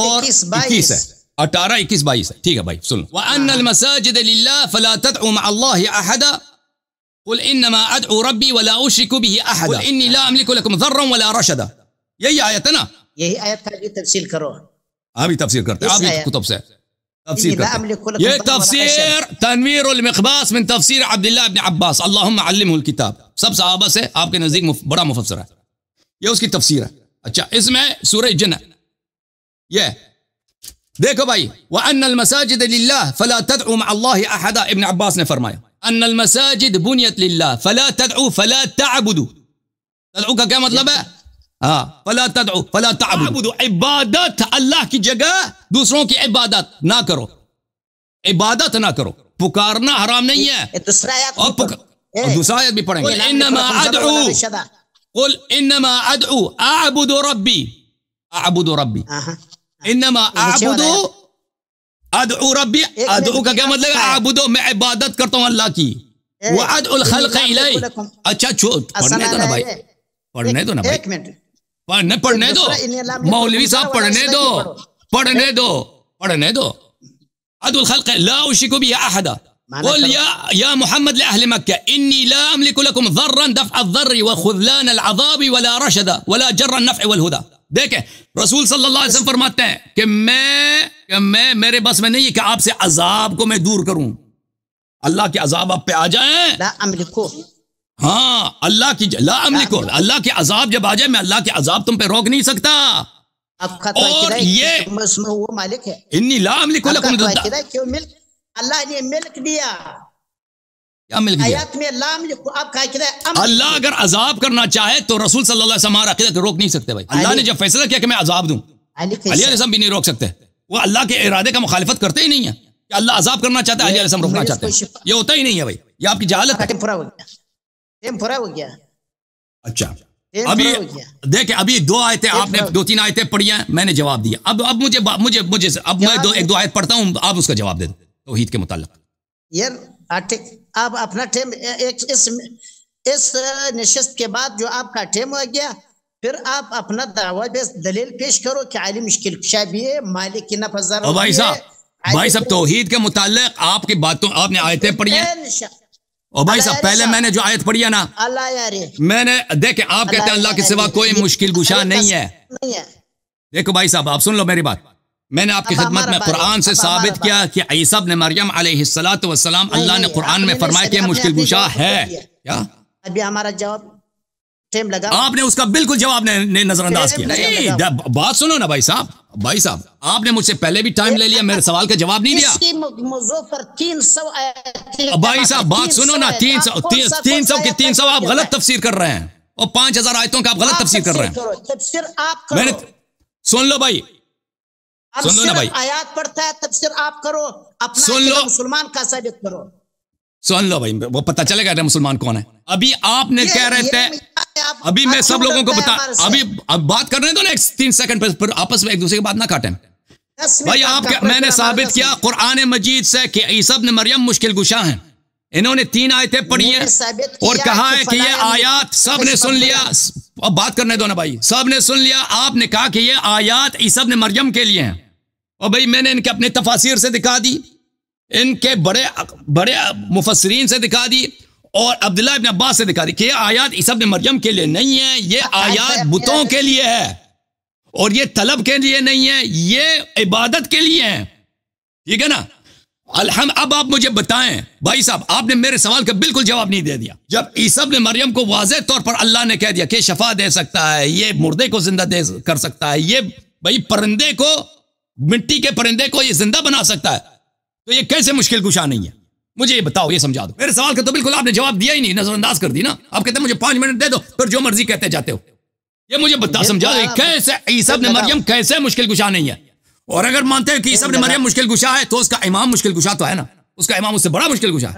اور اکیس ہے اٹھارہ اکیس بائیس ہے ٹھیک ہے بھائی سنو وَأَنَّ الْمَسَاجِدَ لِلَّهِ فَلَا تَدْعُوا مَعَ اللَّهِ أَحَدًا قُلْ إِنَّمَا أَدْعُوا رَبِّي وَلَا أُشْرِكُ بِهِ أَحَدًا قُلْ إِنِّي لَا أَمْلِكُ لَكُمْ ذَرًّا وَلَا رَشَدًا یہی آیت ہے نا یہی آیت کا بھی تفصیل کرو ابھی تفصیل کرتے ہیں ابھی کتب سے تفسير لا أملك تفسير تنوير المقباس من عبد الله بن عباس اللهم علمه الكتاب سب صحابة سے آپ کے نزدیک مف... بڑا مفسر ہے یہ اس کی تفسیر ہے اچھا اس میں سورہ جن یہ دیکھو بھائی وَأَنَّ الْمَسَاجِدَ لِلَّهِ فَلَا تَدْعُوا مَعَ اللَّهِ أَحَدَ ابن عباس نے فرمایا أَنَّ الْمَسَاجِدْ بُنْيَتْ لِلَّهِ فَلَا تَدْعُوا فَلَا تَعْبُدُوا تدعو کا کیا مطلب ہے फला तदो फला इबादत अल्लाह की जगह दूसरों की इबादत ना करो इबादत ना करो पुकारना हराम नहीं है और, दूसरा आयत भी पढ़ेंगे इनमा अदू कुल इनमा अदू आबुदो रब्बी आबुदो रब्बी इनमा आबुदो अदू का क्या मतलब आबुदो मैं इबादत करता हूँ अल्लाह की वह अदुल खल्क अच्छा छोड़ पढ़ने दो ना भाई पढ़ने दो ना भाई एक मिनट पढ़ने पढ़ने दो मौलवी साहब पढ़ने दो पढ़ने दो पढ़ने दो अदुल खल ला उशिकु भी आहदा قل يا يا محمد لاهل مكه اني لا املك لكم ضرا دفع الضر وخذلان العذاب ولا رشدا ولا جر النفع والهدى देखें रसूल सल्लल्लाहु अलैहि वसल्लम फरमाते हैं कि मैं कि मैं मेरे बस में नहीं है कि आपसे अजाब को मैं दूर करूं अल्लाह के अजाब आप पे आ जाएं अमलिको हाँ अल्लाह की ला अमली को अल्लाह के अजाब जब आ जाए मैं अल्लाह के अजाब तुम पे रोक नहीं सकता और ये तो वो मालिक है इन्नी लाम अमली को क्यों मिल्क अल्लाह ने मिल्क दिया क्या मिल गया अल्लाह अल्लाह अगर अजाब करना चाहे तो रसूल सल्लल्लाहु अलैहि वसल्लम अकीदा रोक नहीं सकते भाई अल्लाह ने जब फैसला किया कि मैं अजाब दूं अली अलैहि भी नहीं रोक सकते वो अल्लाह के इरादे का मुखालफत करते ही नहीं है अल्लाह अजाब करना चाहता है अली रोकना चाहते हैं ये होता ही नहीं है भाई ये आपकी जहालत है टेम पूरा हो गया अच्छा अभी देखे अभी दो आयतें आपने दो तीन आयतें पढ़ी हैं मैंने जवाब दिया अब अब मुझे मुझे मुझे अब मैं दो एक दो आयत पढ़ता हूं आप उसका जवाब दे दो तोहीद के मुतालिक यार आप अपना टेम एक इस इस निश्चित के बाद जो आपका टेम हो गया फिर आप अपना दावा बेस दलील पेश करो कि आली मुश्किल शाबी है मालिक की नफा भाई साहब भाई साहब तोहीद के मुतालिक आपकी बातों आपने आयतें पढ़ी और भाई साहब पहले मैंने जो आयत पढ़ी है ना मैंने देखे आप कहते हैं अल्लाह के सिवा कोई मुश्किल गुशा नहीं है देखो भाई साहब आप सुन लो मेरी बात मैंने आपकी खिदमत में कुरान से साबित किया कि ईसब ने मरियम अलैहिस्सलातु अल्लाह ने कुरान में फरमाया कि मुश्किल गुशा है क्या अभी हमारा जवाब टाइम लगा आपने उसका बिल्कुल जवाब नजरअंदाज किया बात सुनो ना भाई साहब भाई साहब आपने मुझसे पहले भी टाइम ले लिया मेरे सवाल का जवाब नहीं दिया भाई साहब बात सुनो ना तीन सौ तीन सौ की तीन सौ आप गलत तफसीर कर रहे हैं और पांच हजार आयतों का आप गलत तफसीर कर रहे हैं मैंने सुन लो भाई सुन लो ना भाई आयात पढ़ता है तफसीर आप करो अपना सुन लो मुसलमान का साबित करो सुन लो भाई वो पता चलेगा अरे मुसलमान कौन है अभी आपने कह रहे थे अभी मैं सब लोगों को बता अभी अब बात कर रहे दो तो ना तीन सेकंड पर आपस में एक दूसरे की बात ना काटें भाई आप मैंने साबित किया कुरान मजीद से कि ईसब ने मरियम मुश्किल गुशा है इन्होंने तीन आयतें पढ़ी हैं और कहा है कि ये आयात सब ने सुन लिया अब बात करने दो ना भाई सब ने सुन लिया आपने कहा कि ये आयात ईसब ने मरियम के लिए हैं और भाई मैंने इनके अपने तफासिर से दिखा दी इनके बड़े बड़े मुफसरीन से दिखा दी और अब्दुल्ला इब्न अब्बास से दिखा दी कि ये आयात ईसा ने मरियम के लिए नहीं है ये अच्छा, अच्छा, आयात अच्छा। बुतों के लिए है और ये तलब के लिए नहीं है ये इबादत के लिए है ठीक है ना अलहम अब आप मुझे बताएं भाई साहब आपने मेरे सवाल का बिल्कुल जवाब नहीं दे दिया जब ईसब ने मरियम को वाजह तौर पर अल्लाह ने कह दिया कि शफा दे सकता है ये मुर्दे को जिंदा दे कर सकता है ये भाई परिंदे को मिट्टी के परिंदे को ये जिंदा बना सकता है तो ये कैसे मुश्किल कुशा नहीं है मुझे ये बताओ ये समझा दो मेरे सवाल का तो बिल्कुल आपने जवाब दिया ही नहीं नजरअंदाज कर दी ना आप कहते मुझे पांच मिनट दे दो फिर जो मर्जी कहते जाते हो ये मुझे बता समझा दो कैसे ईसा ने मरियम कैसे मुश्किल कुशा नहीं है और अगर मानते हैं कि ईसब ने मरियम मुश्किल कुशा है तो उसका इमाम मुश्किल कुशा तो है ना उसका इमाम उससे बड़ा मुश्किल कुशा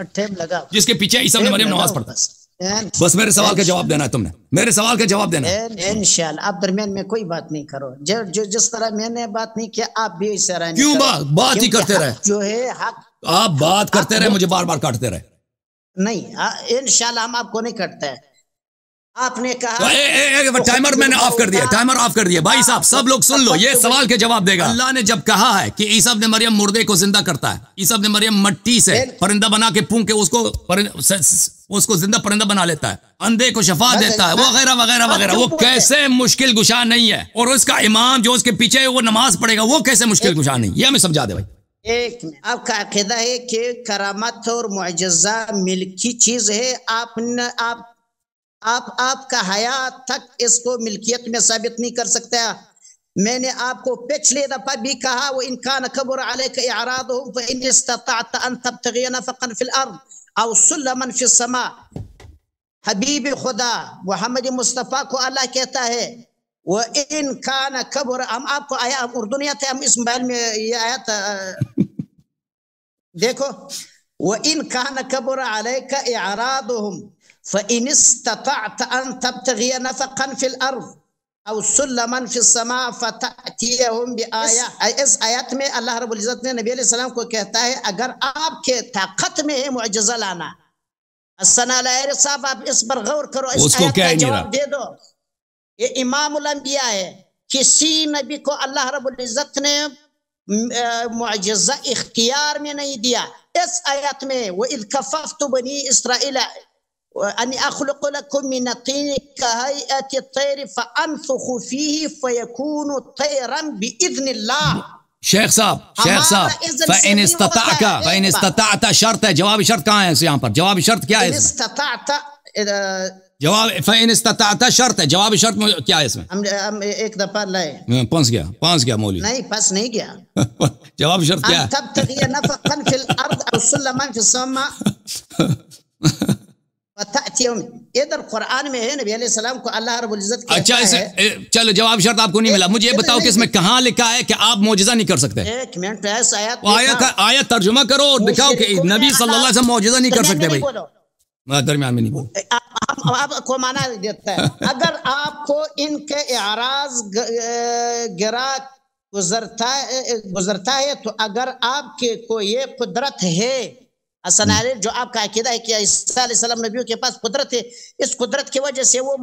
जिसके पीछे ईसा ने मरियम नमाज पढ़ता है बस मेरे सवाल का जवाब देना है तुमने मेरे सवाल का जवाब देना इन आप दरमियान में कोई बात नहीं करो जो, जो जिस तरह मैंने बात नहीं किया आप भी इस तरह क्यों बात बात ही करते रहे जो है हक आप बात करते रहे मुझे बार बार काटते रहे नहीं इन हम आपको नहीं काटते हैं आपने कहा ए, ए, ए, टाइमर मैंने ऑफ कर दिया टाइमर ऑफ कर दिया भाई साहब सब लोग सुन लो ये सवाल के जवाब देगा अल्लाह ने जब कहा है कि ईसब ने मरियम मुर्दे को जिंदा करता है ईसब ने मरियम मट्टी से परिंदा बना के पूंग के उसको उसको जिंदा परिंदा बना लेता है अंधे को शफा देता है वगैरह वगैरह वगैरह वो कैसे मुश्किल गुशा नहीं है और उसका इमाम जो उसके पीछे वो नमाज पढ़ेगा वो कैसे मुश्किल गुशा नहीं ये हमें समझा दे भाई एक आपका अकेदा है कि करामत और मुआजा मिल्की चीज है आपने आप आप आपका हयात तक इसको मिल्कियत में साबित नहीं कर सकते मैंने आपको पिछले दफा भी कहा वो इनकान कबर अलमा हबीब खुदा मोहम्मद मुस्तफ़ा को अल्लाह कहता है वह खान खबर हम आपको आया उर्दू नहीं आते हम इस मोबाइल में ये आया था देखो वो इन खान खबर अलैका इराद فإن استطعت أن تبتغي نفقا في الأرض أو سلما في السماء فتأتيهم بآية इस आयत में अल्लाह रब्बुल इज़्ज़त ने नबी सलाम को कहता है अगर आपके ताकत में है मुआजजा लाना असना लायर साहब आप इस पर गौर करो इस उसको क्या जवाब दे दो ये इमाम अम्बिया है किसी नबी को अल्लाह रब्बुल इज़्ज़त ने मुआजजा इख्तियार में नहीं दिया इस आयत में वह कफ़फ़ बनी इसराइल وأن أخلق لكم من الطين كهيئة الطير فأنفخ فيه فيكون طيرا بإذن الله شيخ صاحب شيخ صاحب فإن استطعت فإن استطعت شرط جواب شرط كان يا جواب شرط كيا إن استطعت جواب فإن استطعت شرط جواب شرط كيا اسمه أم أم إيك دبار لاي بانس كيا بانس كيا مولي ناي بس نيجا [laughs] جواب شرط كيا أن تبتغي نفقا في الأرض أو سلما في السماء [laughs] अच्छा ऐसे चलो जवाब शर्त आपको नहीं मिला मुझे ये बताओ कि इसमें कहाँ लिखा है कि आप मोजा नहीं कर सकते एक मिनट आयत आयत तो तर्जुमा करो और दिखाओ कि नबी सल्लल्लाहु अलैहि वसल्लम मोजा नहीं तो कर सकते भाई दरमियान में नहीं आपको माना देता है [laughs] अगर आपको इनके आराज गिरा गुजरता गुजरता है तो अगर आपके को ये कुदरत है असनारे जो आपका अकीदा है कि ईसीम नबियों के पास कुदरत है इस कुदरत की वजह से वो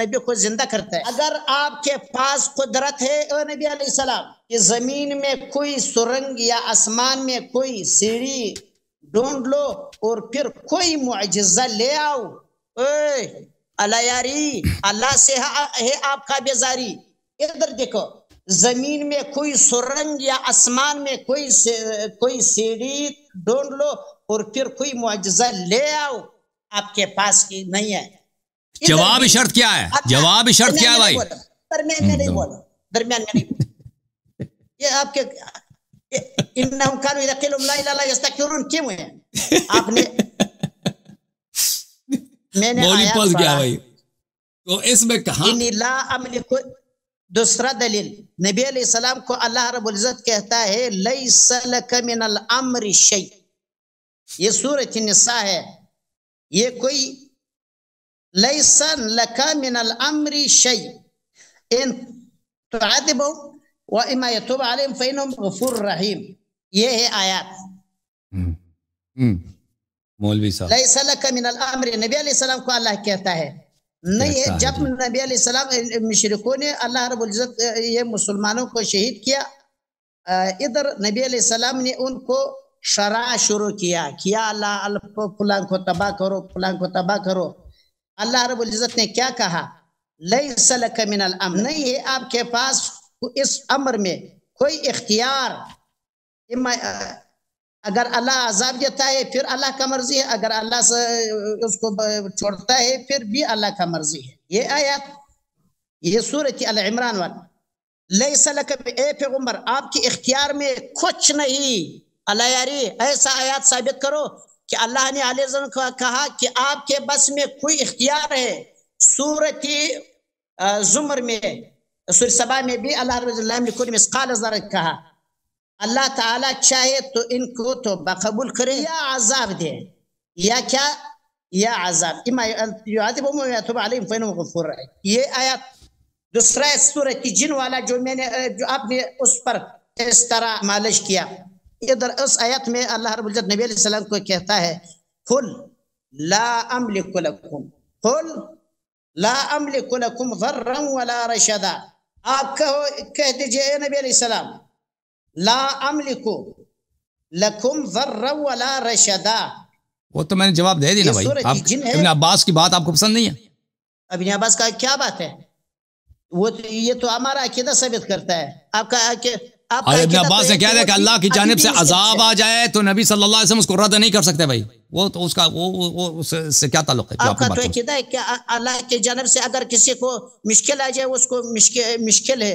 नबी को जिंदा करता है अगर आपके पास कुदरत है नबी सलाम कि जमीन में कोई सुरंग या आसमान में कोई सीढ़ी ढूंढ लो और फिर कोई मुआजा ले आओ अलायारी अल्लाह से है आपका बेजारी इधर देखो जमीन में कोई सुरंग या आसमान में कोई से, कोई सीढ़ी ढूंढ लो और फिर कोई मुआजा ले आओ आपके पास की नहीं है जवाब शर्त क्या है अच्छा, जवाब शर्त क्या है भाई दरमियान में नहीं बोलो दरमियान में नहीं [laughs] ये आपके क्यों है आपने मैंने भाई तो इसमें कहा दूसरा दलील नबी सलाम को अल्लाह रबुल्जत कहता है ये सूरत निसा है ये कोई लैसन लका मिन अमरी शई इन तुआब व इमा यतुब अलैहिम फइनहुम गफूर रहीम ये है आयत हम्म, हम्म, मौलवी साहब लैसा लका मिन अमरी नबी अलैहि सलाम को अल्लाह कहता है नहीं है जब नबी अलैहि सलाम मुशरिकों ने अल्लाह रब्बुल इज्जत ये मुसलमानों को शहीद किया इधर नबी अलैहि सलाम ने उनको शरा शुरू किया किया अल्लाह अल्प फलां को तबाह करो फलां को तबाह करो अल्लाह रबुल्ज़त ने क्या कहा लई सलक अम नहीं है आपके पास इस अमर में कोई इख्तियार अगर अल्लाह आजाब देता है फिर अल्लाह का मर्जी है अगर अल्लाह से उसको छोड़ता है फिर भी अल्लाह का मर्जी है ये आयत ये सूरत अल इमरान वाली लई सलक ए आपके इख्तियार में कुछ नहीं अल्लाह यारी ऐसा आयात साबित करो कि अल्लाह ने आलिजन को कहा कि आपके बस में कोई इख्तियार है सूरत जुमर में सूर सभा में भी अल्लाह कहा अल्लाह ताला चाहे तो इनको तो बकबूल करे या आजाब दे या क्या या आजाब ये आयत दूसरा सूरत जिन वाला जो मैंने जो आपने उस पर इस तरह मालिश किया इधर उस आयत में अल्लाह रबुल्जत नबी सलाम को कहता है फुल ला अमलिकुलकुम फुल ला अमलिकुलकुम जर्रम वला रशदा आप कहो कह दीजिए नबी सलाम ला अम्लिकु लकुम जर्रम वला रशदा वो तो मैंने जवाब दे दी ना भाई आप इब्न अब्बास की बात आपको पसंद नहीं है इब्न अब्बास का क्या बात है वो तो ये तो हमारा अकीदा साबित करता है आपका इबन अब्बास ने कह दिया कि तो अल्लाह की जानब से अजाब आ जाए तो नबी सल्लल्लाहु अलैहि वसल्लम उसको रद्द नहीं कर सकते भाई वो तो उसका वो वो उससे क्या ताल्लुक है आपका तो अकीदा है कि अल्लाह की जानब से अगर किसी को मुश्किल आ जाए उसको मुश्किल है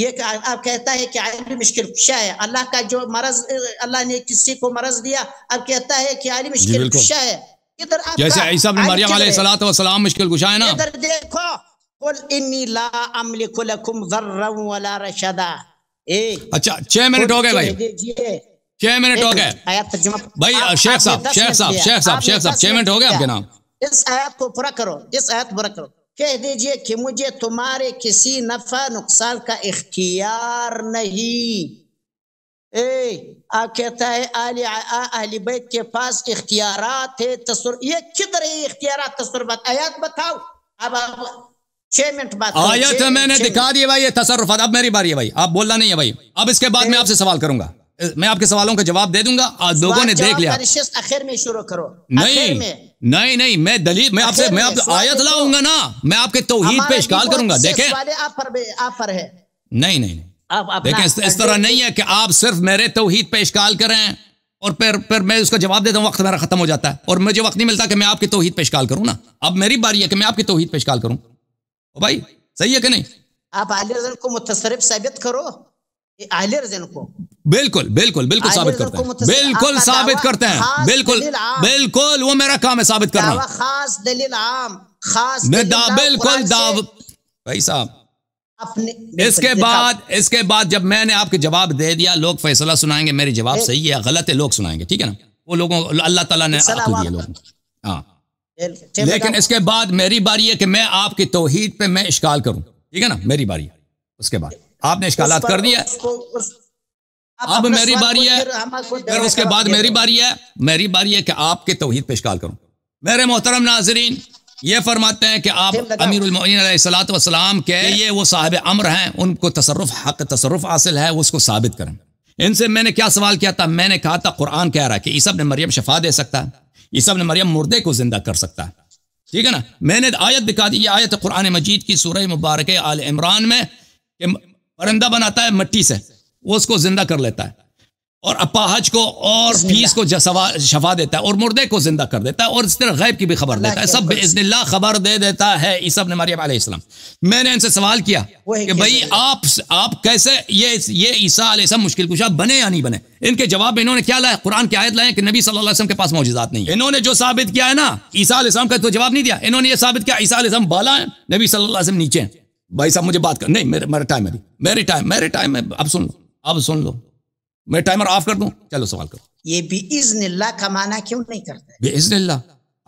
ये आप कहता है कि आलि मुश्किल खुशा है अल्लाह का जो मरज अल्लाह ने किसी को मरज दिया अब कहता है कि आलि मुश्किल खुशा है इधर जैसे ऐसा ईसा मरियम अलैहि सलाम मुश्किल खुशा है ना इधर देखो कुल इन्नी ला अमलिकु लकुम जर्रा वला रशदा अच्छा छह मिनट हो गए भाई छह मिनट हो गए तो भाई शेख साहब शेख साहब शेख साहब शेख साहब छह मिनट हो गए आपके नाम इस आयत को पूरा करो इस आयत पूरा करो कह दीजिए कि मुझे तुम्हारे किसी नफा नुकसान का इख्तियार नहीं ए आ कहता है आली अहली बैत के पास इख्तियारात है तस्वर ये किधर है इख्तियार तस्वरबात आयात बताओ अब आप छह मिनट बाद आयत मैंने दिखा दिया भाई ये तसरफात अब मेरी बारी है भाई आप बोलना नहीं है भाई अब इसके बाद मैं आपसे सवाल करूंगा मैं आपके सवालों का जवाब दे दूंगा आज लोगों ने देख लिया आखिर में शुरू करो नहीं नहीं नहीं मैं दलील मैं आपसे मैं आप आयत लाऊंगा ना मैं आपके तोहीद पे इश्काल करूंगा देखे आप पर आप पर है नहीं नहीं नहीं देखें इस तरह नहीं है कि आप सिर्फ मेरे तोहीद पे इश्काल करें और फिर फिर मैं उसका जवाब देता हूँ वक्त मेरा खत्म हो जाता है और मुझे वक्त नहीं मिलता कि मैं आपकी तौहीद पे इश्काल करूँ ना अब मेरी बारी है कि मैं आपकी तौहीद पे इश्काल करूँ ओ भाई सही है कि नहीं आप आलिया रजन को मुतसरिफ साबित करो आलिया रजन को बिल्कुल बिल्कुल बिल्कुल साबित करते हैं बिल्कुल साबित करते हैं बिल्कुल बिल्कुल वो मेरा काम है साबित करना खास दलील आम खास मैं दा, बिल्कुल दाव भाई साहब अपने इसके बाद इसके बाद जब मैंने आपके जवाब दे दिया लोग फैसला सुनाएंगे मेरे जवाब सही है गलत है लोग सुनाएंगे ठीक है ना वो लोगों अल्लाह ताला ने दिया लोगों हाँ लेकिन इसके बाद मेरी बारी है कि मैं आपकी तोहीद पे मैं इश्काल करूं ठीक है ना मेरी बारी है उसके बाद आपने इश्काल कर दिया अब मेरी बारी है फिर उसके बाद मेरी बारी है मेरी बारी है कि आपके तोहहीद पे इश्काल करूं मेरे मोहतरम नाजरीन ये फरमाते हैं कि आप अमीर वसलाम के ये वो साहब अमर हैं उनको तसरफ हक तसरफ हासिल है उसको साबित करें इनसे मैंने क्या सवाल किया था मैंने कहा था कुरान कह रहा है कि ईसब ने मरियम शफा दे सकता है ईसा ने मरियम मुर्दे को जिंदा कर सकता है ठीक है ना मैंने आयत दिखा दी ये आयत कुरान मजीद की सूरह मुबारक आल इमरान में परिंदा बनाता है मट्टी से वो उसको जिंदा कर लेता है और अपाहज को और फीस को शफा देता है और मुर्दे को जिंदा कर देता है और इस तरह गैब की भी खबर देता है सब इसला खबर दे देता है ईसा ने मरियम इस्लाम मैंने इनसे सवाल किया कि भाई आप आप कैसे ये ये ईसा आलम मुश्किल कुशा बने या नहीं बने इनके जवाब में इन्होंने क्या लाया कुरान की आयत लाए कि नबी सल्लम के पास मौजूदा नहीं इन्होंने जो साबित किया है ना ईसा आलम का तो जवाब नहीं दिया इन्होंने ये साबित किया ईसा आलम बाला है नबी सल्लम नीचे भाई साहब मुझे बात कर नहीं मेरे टाइम है मेरी टाइम मेरे टाइम अब सुन लो अब सुन लो मैं टाइमर ऑफ कर दूं चलो सवाल करो ये बेइज्ला का माना क्यों नहीं करते बेइज्ला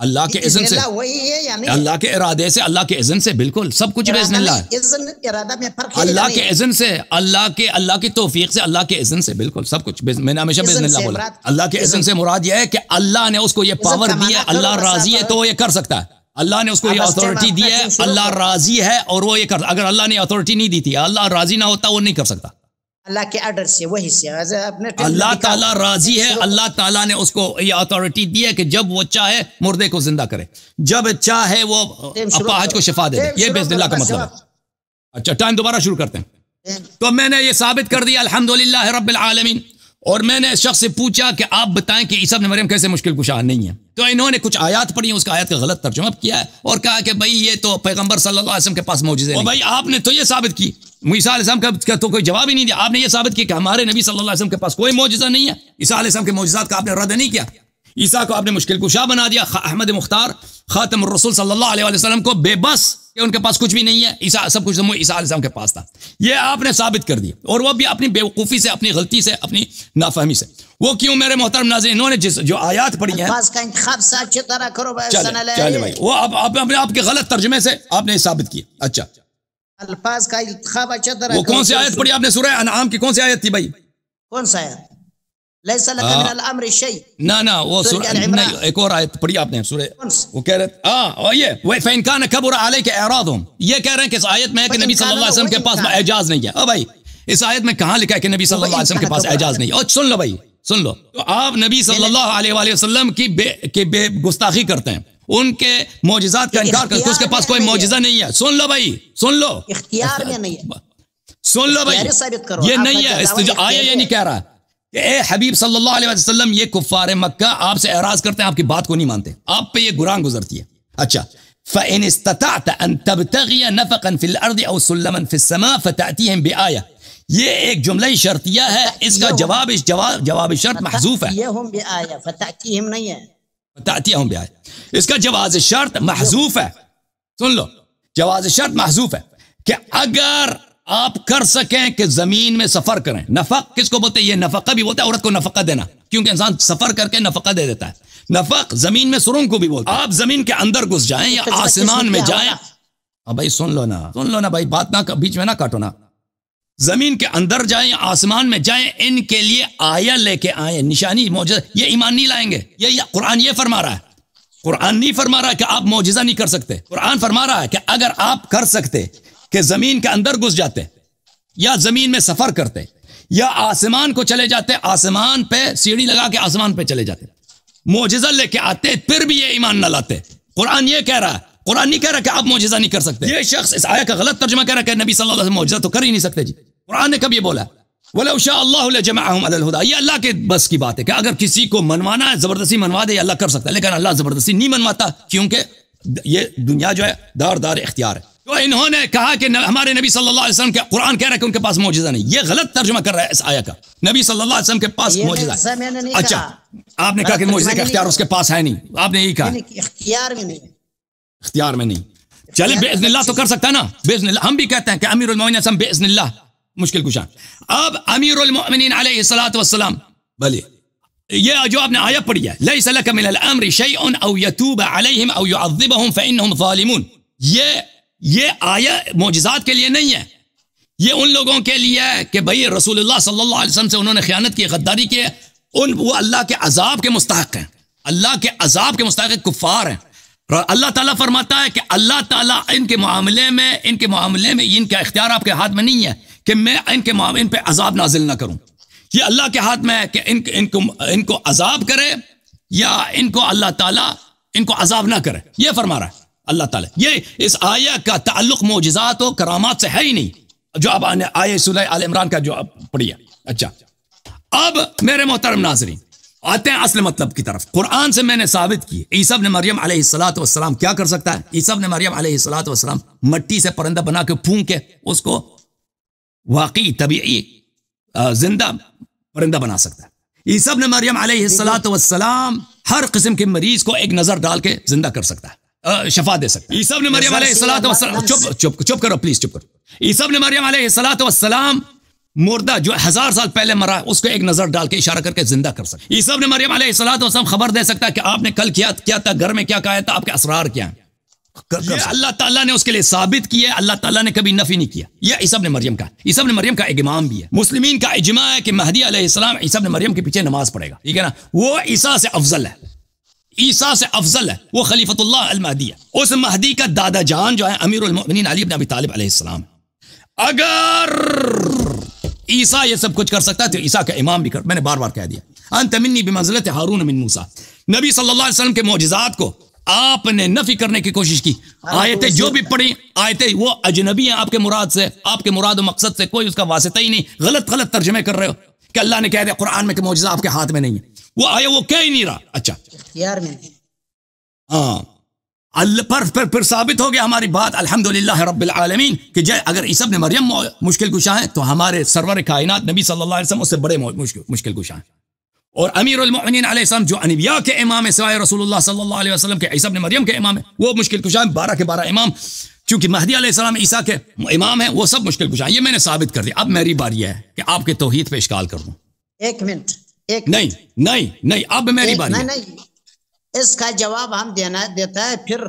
अल्लाह के इज्न से वही है या अल्लाह के इरादे से अल्लाह के इज्न से बिल्कुल सब कुछ है इज्न इरादा में फर्क है अल्लाह के इज्न से अल्लाह के अल्लाह की तौफीक से अल्लाह के इज्न से बिल्कुल सब कुछ मैंने हमेशा बेइज्ला बोला अल्लाह के इज्न से मुराद यह है कि अल्लाह ने उसको ये पावर दी है अल्लाह राजी है तो ये कर सकता है अल्लाह ने उसको ये अथॉरिटी दी है अल्लाह राजी है और वो ये कर अगर अल्लाह ने अथॉरिटी नहीं दी थी अल्लाह राजी ना होता वो नहीं कर सकता अल्लाह के आर्डर से वही से अपने अल्लाह ताला राजी है तो- अल्लाह ताला ने उसको ये अथॉरिटी दी है कि जब वो चाहे मुर्दे को जिंदा करे जब चाहे वो अपाहज को शफा दे ये बेजिल्ला का मतलब अच्छा टाइम दोबारा शुरू करते हैं तो मैंने ये साबित कर दिया अलहमदिल्ला रबालमीन और मैंने शख्स से पूछा कि आप बताएं कि ईसा ने मरियम कैसे मुश्किल कुशा नहीं है तो इन्होंने कुछ आयात पढ़ी उसका आयत का गलत तर्जुमा किया है और कहा कि भाई ये तो पैगम्बर सल्ला वसम के पास मौजूद है भाई आपने तो ये साबित की ईसा का तो कोई जवाब ही नहीं दिया आपने ये साबित किया कि हमारे नबी सल्लल्लाहु अलैहि वसल्लम के पास कोई मौजूदा नहीं है ईसा के मौजूदा का आपने रद्द नहीं किया ईसा को आपने मुश्किल कुशा बना दिया अहमद मुख्तार खातम रसूल सल्लल्लाहु अलैहि वसल्लम को बेबस कि उनके पास कुछ भी नहीं है ईसा सब कुछ तो ईसा के पास था ये आपने साबित कर दिया और वह भी अपनी बेवकूफ़ी से अपनी गलती से अपनी नाफहमी से वो क्यों मेरे मोहतरम नाजिर इन्होंने जिस जो आयात पढ़ी है चले भाई वो आप, आप, आप, आपके गलत तर्जमे से आपने साबित किया अच्छा अल्फाज का अच्छा वो कौन सी आयत पढ़ी आपने सुरह अनाम की कौन सी आयत थी भाई कौन सा आयत ना वो एक और आयत पढ़ी आपने के पास नहीं है भाई इस आयत में लिखा है आप नबी की गुस्ताखी करते हैं उनके मोजात का इनकार करते उसके पास कोई मोजा नहीं है सुन लो भाई सुन लो इख्तियार नहीं सुन लो भाई ये नहीं है आया ये नहीं कह रहा है ए हबीब सल्लाम ये कुफार मक्का आपसे एराज करते हैं आपकी बात को नहीं मानते आप पे ये गुरान गुजरती है अच्छा فتأتيهم بآية ये एक जुमला शर्तिया है इसका जवाब इस जवाब जवाब शर्त महजूफ है नहीं है इसका जवाब शर्त महजूफ है सुन लो जवाज शर्त महजूफ है कि अगर आप कर सकें कि जमीन में सफर करें नफक किसको बोलते हैं ये नफका भी बोलता है औरत को नफका देना क्योंकि इंसान सफर करके नफका दे देता है नफक जमीन में सुरंग को भी बोलते हैं आप जमीन के अंदर घुस जाएं या तो आसमान में जाएं अब भाई सुन लो ना सुन लो ना भाई बात ना बीच में ना काटो ना जमीन के अंदर जाए आसमान में जाए इनके लिए आया लेके आए निशानी मोजा ये ईमान नहीं लाएंगे ये कुरान ये फरमा रहा है कुरान नहीं फरमा रहा है कि आप मोजिजा नहीं कर सकते कुरान फरमा रहा है कि अगर आप कर सकते कि जमीन के अंदर घुस जाते या जमीन में सफर करते या आसमान को चले जाते आसमान पे सीढ़ी लगा के आसमान पे चले जाते मोजिजा लेके आते फिर भी ये ईमान ना लाते कुरान ये कह रहा है कुरान नहीं कह रहा कि आप मोजिजा नहीं कर सकते ये शख्स इस आया का गलत तर्जमा कह रहा है नबी सल मोजा तो कर ही नहीं सकते जी कुरान ने कब ये बोला बोले उशाहदा ये अल्लाह के बस की बात है कि अगर किसी को मनवाना है जबरदस्ती मनवा दे अल्लाह कर सकता है लेकिन अल्लाह जबरदस्ती नहीं मनवाता क्योंकि ये दुनिया जो है दार दार इख्तियार है تو انہوں نے کہا کہ ہمارے نبی صلی اللہ علیہ وسلم کے قرآن کہہ رہا ہے کہ ان کے پاس موجزہ نہیں یہ غلط ترجمہ کر رہا ہے اس آیہ کا نبی صلی اللہ علیہ وسلم کے پاس موجزہ ہے اچھا آپ نے کہا کہ موجزہ کا اختیار اس کے پاس ہے نہیں آپ نے یہ کہا اختیار میں نہیں اختیار میں نہیں چلے بیعزن اللہ تو کر سکتا نا بیعزن اللہ ہم بھی کہتے ہیں کہ امیر المومنین علیہ السلام اللہ مشکل کشان اب امیر المومنین علیہ السلام بلے یہ جو آپ نے آیا پڑھی ہے لَيْسَ لَكَ مِنَ الْأَمْرِ شَيْءٌ أَوْ يَتُوبَ عَلَيْهِمْ أَوْ يُعَذِّبَهُمْ فَإِنَّهُمْ ظَالِمُونَ یہ ये आया मोजात के लिए नहीं है ये उन लोगों के लिए है कि भाई रसूलुल्लाह सल्लल्लाहु अलैहि वसल्लम से उन्होंने ख्यानत की गद्दारी की उन वो अल्लाह के अजाब के मुस्तक हैं अल्लाह के अजाब के मुस्तक कुफ़ार हैं और अल्लाह ताला फरमाता है कि अल्लाह ताला इनके मामले में इनके मामले में इनका इख्तियार आपके हाथ में नहीं है कि मैं इनके इन पर अजाब नाजिल ना करूँ ये अल्लाह के हाथ में है कि इन, इनको इनको अजाब करे या इनको अल्लाह ताला इनको अजाब ना करे ये फरमा रहा है अल्लाह ताला ये इस आया का ताल्लुक मोजात और करामात से है ही नहीं जो अब आने आए सुलह आल इमरान का जो अब पढ़िए अच्छा अब मेरे मोहतरम नाजरी आते हैं असल मतलब की तरफ कुरान से मैंने साबित की ईसब ने मरियम सलाम क्या कर सकता है ईसब ने मरियम सलाम मट्टी से परंदा बना के फूक के उसको वाकई तबी जिंदा परिंदा बना सकता है ईसब ने मरियम सलाम हर किस्म के मरीज को एक नजर डाल के जिंदा कर सकता है शफा दे सकता है ने मरियम सलात चुप चुप चुप करो प्लीज चुप करो ईसब ने मरियम सलात वसलाम मुर्दा जो हजार साल पहले मरा उसको एक नजर डाल के इशारा करके जिंदा कर सकता ईसा ने मरियम सलाम खबर दे सकता कि आपने कल किया क्या था घर में क्या कहा था तो आपके असरार क्या है अल्लाह ताला ने उसके लिए साबित किया अल्लाह ताला ने कभी नफी नहीं किया यह ईसब ने मरियम का ईसब ने मरियम का इगमाम भी है मुस्लिमीन का इजमा है कि महदी अलैहिस्सलाम ने मरियम के पीछे नमाज पढ़ेगा ठीक है ना वो ईसा से अफजल है ईसा से अफजल है वो खलीफतुल्लाह अल महदी है उस महदी का दादा जान जो है अमीर उलमिन अली अबी तालिब अलैहिस्सलाम अगर ईसा ये सब कुछ कर सकता है तो ईसा का इमाम भी कर मैंने बार बार कह दिया अंत अंतमिनी बिमजलत हारून मिन मूसा नबी सल्लल्लाहु अलैहि वसल्लम के मोजात को आपने नफी करने की कोशिश की हाँ, आयते जो भी पढ़ी आयते वो अजनबी हैं आपके मुराद से आपके मुराद और मकसद से कोई उसका वास्ता ही नहीं गलत गलत तर्जमे कर रहे हो कि अल्लाह ने कह दिया कुरान में कि मौजा आपके हाथ में नहीं है वो आया वो कह ही नहीं रहा अच्छा हाँ पर फिर फिर साबित हो गया हमारी बात अल्हम्दुलिल्लाह रब्बिल आलमीन कि जय अगर ईसा ने मरियम मुश्किल कुशा है तो हमारे सरवर कायनात नबी सल्लल्लाहु अलैहि वसल्लम उससे बड़े मुश्किल कुशा है और अमीरमिन जो अनबिया के इमाम है रसूलुल्लाह सल्लल्लाहु अलैहि वसल्लम के ईसा ने मरियम के इमाम है वो मुश्किल कुशा है बारह के बारह इमाम चूंकि महदी आसमाम ईसा के इमाम है वो सब मुश्किल कुशा है ये मैंने साबित कर दिया अब मेरी बारी है कि आपके तोहहीद पे इश्काल कर दूँ एक मिनट एक नहीं नहीं नहीं अब मेरी बारी नहीं नहीं इसका जवाब हम देना देता है फिर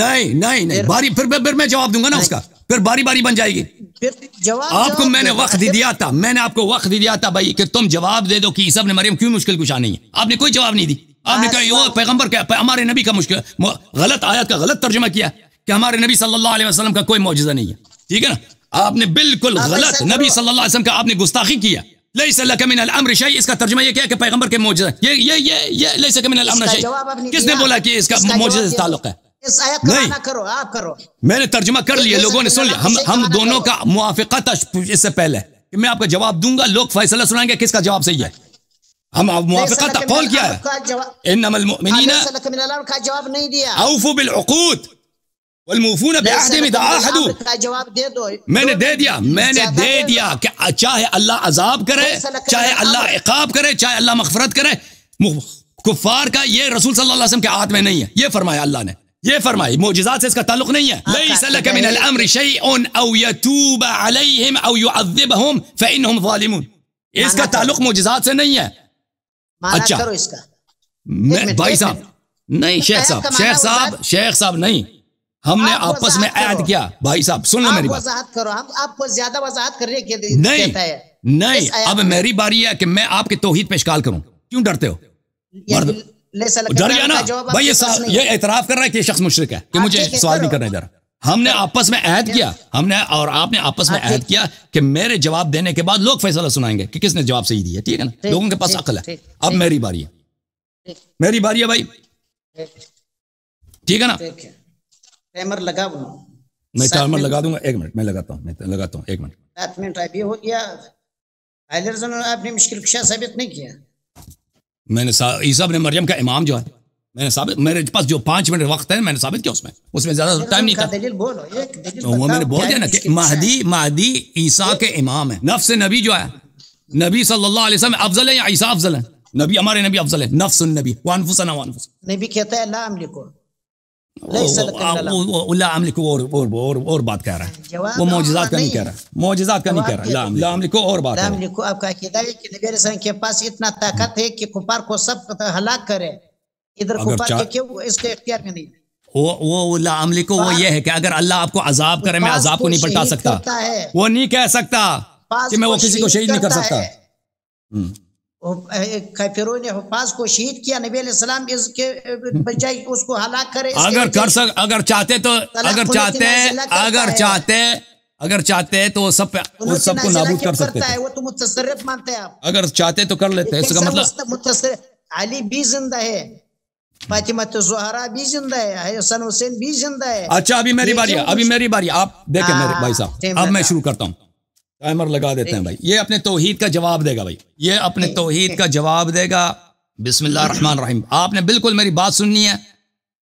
नहीं नहीं नहीं बारी फिर फिर मैं जवाब दूंगा ना उसका फिर बारी बारी बन जाएगी फिर जवाब आपको मैंने वक्त दे दिया था मैंने आपको वक्त दे दिया था भाई कि तुम जवाब दे दो कि सब ने मरियम क्यों मुश्किल कुछ नहीं है आपने कोई जवाब नहीं दी आपने कहा वो पैगंबर क्या हमारे नबी का मुश्किल गलत आयत का गलत तर्जमा किया कि हमारे नबी सल्लल्लाहु अलैहि वसल्लम का कोई मुआजा नहीं है ठीक है ना आपने बिल्कुल हाँ गलत नबी तो- सल्लल्लाहु अलैहि वसल्लम का आपने गुस्ताखी किया लई शई इसका तर्जमा यह क्या कि पैगंबर के मोजे ये ये ये ये लई सका शई किसने बोला कि इसका मोजे से ताल्लुक है इस आयत नहीं करो आप करो मैंने तर्जमा कर लिया लोगों ने सुन लिया हम हम दोनों का मुआफ़ा था इससे पहले कि मैं आपका जवाब दूंगा लोग फैसला सुनाएंगे किसका जवाब सही है हम मुआफ़ा था कौन किया है जवाब नहीं दिया वलमूफून बेहदे जवाब दे दो मैंने दे दिया मैंने दे दिया कि चाहे अल्लाह अजाब करे चाहे अल्लाह इकाब करे चाहे अल्लाह मफफरत करे कुफार का ये रसूल सल्लल्लाहु अलैहि वसल्लम के हाथ में नहीं है ये फरमाया अल्लाह ने ये फरमाई मोजात से इसका ताल्लुक नहीं है इसका ताल्लुक मोजात से नहीं है अच्छा भाई साहब नहीं शेख साहब शेख साहब शेख साहब नहीं हमने आपस में ऐड किया भाई साहब सुन लो मेरी बात करो हम आपको ज्यादा वजाहत कर रहे नहीं नहीं अब मेरी बारी है कि मैं आपके तोहिद पे शिकाल करूं क्यों डरते हो डर गया ना भाई ये ये एतराफ कर रहा है कि शख्स मुशरक है कि मुझे सवाल नहीं करना इधर हमने आपस में ऐद किया हमने और आपने आपस में ऐद किया कि मेरे जवाब देने के बाद लोग फैसला सुनाएंगे कि किसने जवाब सही दिया ठीक है ना लोगों के पास अकल है अब मेरी बारी है मेरी बारी है भाई ठीक है ना टाइमर लगा बोलो मैं टाइमर लगा दूंगा एक मिनट मैं लगाता हूँ मैं लगाता हूँ एक मिनट सात मिनट अभी हो गया ने आपने मुश्किल क्षा साबित नहीं किया मैंने ईसा ने मरियम का इमाम जो है मैंने साबित मेरे पास जो पांच मिनट वक्त है मैंने साबित किया उसमें उसमें ज्यादा टाइम नहीं था दलील बोलो एक दलील तो वो मैंने बोल दिया ना कि महदी महदी ईसा के इमाम है नफ्स नबी जो है नबी सल्लल्लाहु अलैहि वसल्लम अफजल है या ईसा अफजल है नबी हमारे नबी अफजल है नफ्स नबी वानफुसना वानफुस नबी कहता है अल्लाह अमलिको लैस लक ولا املك और बात कह रहा है वो मोजिजात का नहीं कह रहा मोजिजात का नहीं कह रहा ला और बात ला अमलिको आपका अकीदा है नबी रसूल के पास इतना ताकत है कि कुफार को सब हलाक करे इधर कुफार के क्यों इसके इख्तियार में नहीं वो वो ला अमलिको वो ये है कि अगर अल्लाह आपको अजाब करे मैं अजाब को नहीं पलटा सकता वो नहीं कह सकता कि मैं वो किसी को शहीद नहीं कर सकता ने को शहीद किया नबी सलाम इसके बजाय उसको हलाक करे अगर कर सक अगर चाहते तो अगर चाहते हैं अगर चाहते हैं अगर चाहते हैं तो वो सब उन सबको नाबूद कर सकते हैं वो तो मुतसरफ मानते हैं आप अगर चाहते तो कर लेते हैं इसका मतलब अली भी जिंदा है तो भी जिंदा है हसन हुसैन भी जिंदा है अच्छा अभी मेरी बारी अभी मेरी बारी आप देखें मेरे हाँ, भाई साहब अब मैं शुरू करता हूँ टाइमर लगा देते हैं भाई ये अपने तोहहीद का जवाब देगा भाई ये अपने तोहहीद का जवाब देगा बिसमिल्ल रहीम आपने बिल्कुल मेरी बात सुननी है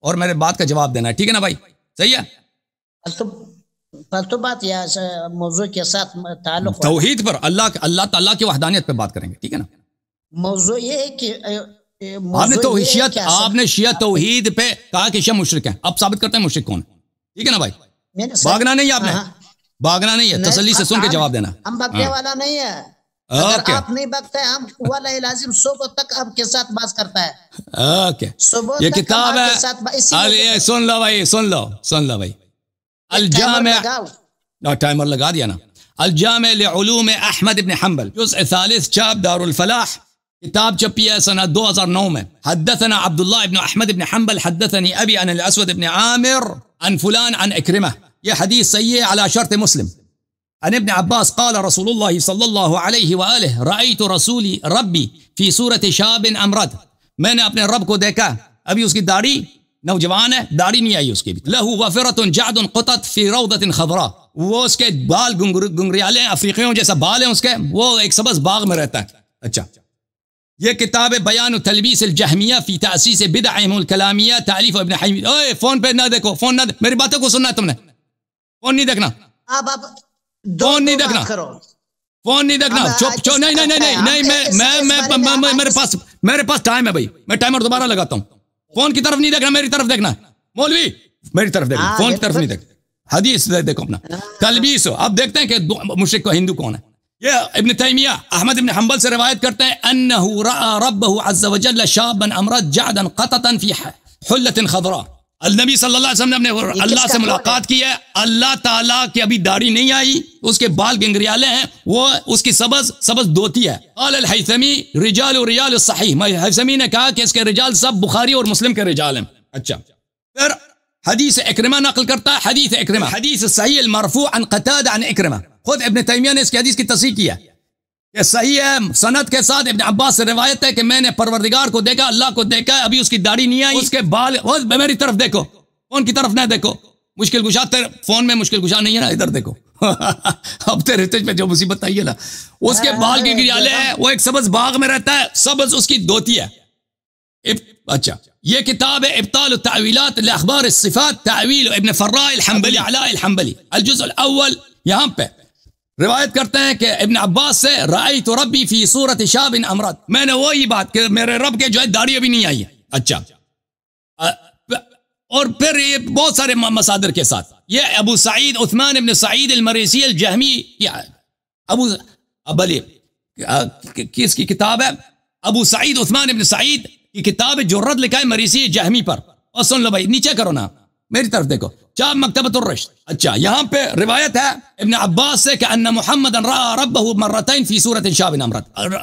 और मेरे बात का जवाब देना है ठीक है ना भाई सही है तो, तो बात या के साथ ताल्लुक पर अल्लाह अल्लाह ताला की वहदानियत पर बात करेंगे ठीक है ना मौजू ये कि आपने आपने शिया तोहीद पे कहा कि शिया मुशरक है अब साबित करते हैं मुशरक कौन ठीक है ना भाई भागना नहीं आपने हाँ, हाँ। بھاگنا نہیں ہے تسلی سے سن کے جواب دینا ہم بھاگنے والا نہیں ہے اگر آپ نہیں بھگتے ہم والا لازم صبح تک آپ کے ساتھ باز کرتا ہے یہ کتاب ہے سن لو بھائی سن لو سن لو بھائی الجامع ٹائمر لگا دیا نا الجامع لعلوم احمد بن حنبل جزء ثالث چاپ دار الفلاح كتاب جبيه سنة 2009 حدثنا عبد الله بن أحمد بن حنبل حدثني أبي عن الأسود بن عامر عن فلان عن إكرمة ये हदीस सही है अला शर्त मुस्लिम अनबन अब्बास काल रसूल सल्ला रई तो रसूली रबी फ़ी सूरत शाबिन अमरत मैंने अपने रब को देखा अभी उसकी दाढ़ी नौजवान है दाढ़ी नहीं आई उसकी भी लहू वफ़रत जादन क़त फ़ी रौदतिन खबरा वो उसके बाल गुंगरियाले अफ्रीकियों जैसा बाल है उसके वो एक सबस बाग में रहता है अच्छा ये किताब बयान तलबीस जहमिया फ़ी तसीस बिदाकलामिया तारीफ़ अबिन ओए फ़ोन पे ना देखो फ़ोन ना दे, मेरी बातों को सुनना है तुमने फोन नहीं देखना अब आप फोन नहीं देखना फोन नहीं देखना चुप चुप नहीं नहीं नहीं अच्छा नहीं मैं मैं मैं मेरे पास मेरे पास टाइम है भाई मैं टाइमर दोबारा लगाता हूँ फोन की तरफ नहीं देखना मेरी तरफ देखना मौलवी मेरी तरफ देखना हाँ, फोन की तरफ नहीं देखना हदीस देखो अपना तलबीस हाँ। हो अब देखते हैं कि मुश्रक को हिंदू कौन है ये Ibn Taymiyyah Ahmad ibn Hanbal से रिवायत करते हैं अन्नहु रब्बहु अज़्ज़ वजल शाबन अमरत जादन खततन फी हुल्लतिन खदरा नबी सल्लाम अलैहि वसल्लम ने अल्लाह से मुलाकात की है अल्लाह ताला की अभी दाढ़ी नहीं आई उसके बाल गंगरियाले हैं वो उसकी सबज सबज दोती है हैसमी रिजाल रियाल सही हैसमी ने कहा कि इसके रिजाल सब बुखारी और मुस्लिम के रिजाल हैं अच्छा फिर हदीस इक्रमा नकल करता है हदीस इक्रमा हदीस सही मरफू अन खुद इब्न तैमिया ने इसकी हदीस की तस्ह किया ये सही है सनत के साथ इब्न अब्बास से रिवायत है कि मैंने परवरदिगार को देखा अल्लाह को देखा अभी उसकी दाढ़ी नहीं आई उसके बाल मेरी तरफ देखो फोन की तरफ ना देखो मुश्किल गुशा तेरे फोन में मुश्किल गुशा नहीं है ना इधर देखो [laughs] अब तेरे रितेज में जो मुसीबत आई है ना उसके हाँ, बाल के हाँ, गिरियाले है हाँ। वो एक सबज बाग में रहता है सबज उसकी धोती है इब, अच्छा ये किताब है इब्ताल तावीलात अखबार सिफात तावील इब्न फर्रा अलहम्बली अला अलहम्बली अलजुज अव्वल यहाँ पे रिवायत करते हैं कि इबन अब्बास से राय तो रबी फी सूरत शाह बिन अमरत मैंने वही बात कि मेरे रब के जो है दाढ़ी अभी नहीं आई है अच्छा और फिर ये बहुत सारे मसादर के साथ ये अबू सईद उस्मान इबन सईद अलमरीसी अलजहमी क्या है अबू बलिए किसकी किताब है अबू सईद उस्मान इबन सईद की किताब जुर्रत लिखा है मरीसी जहमी पर और सुन लो भाई नीचे करो ना मेरी तरफ देखो جاء मकतब अच्छा यहाँ पे रिवायत है इब्न अब्बास से कि अन्ना मोहम्मद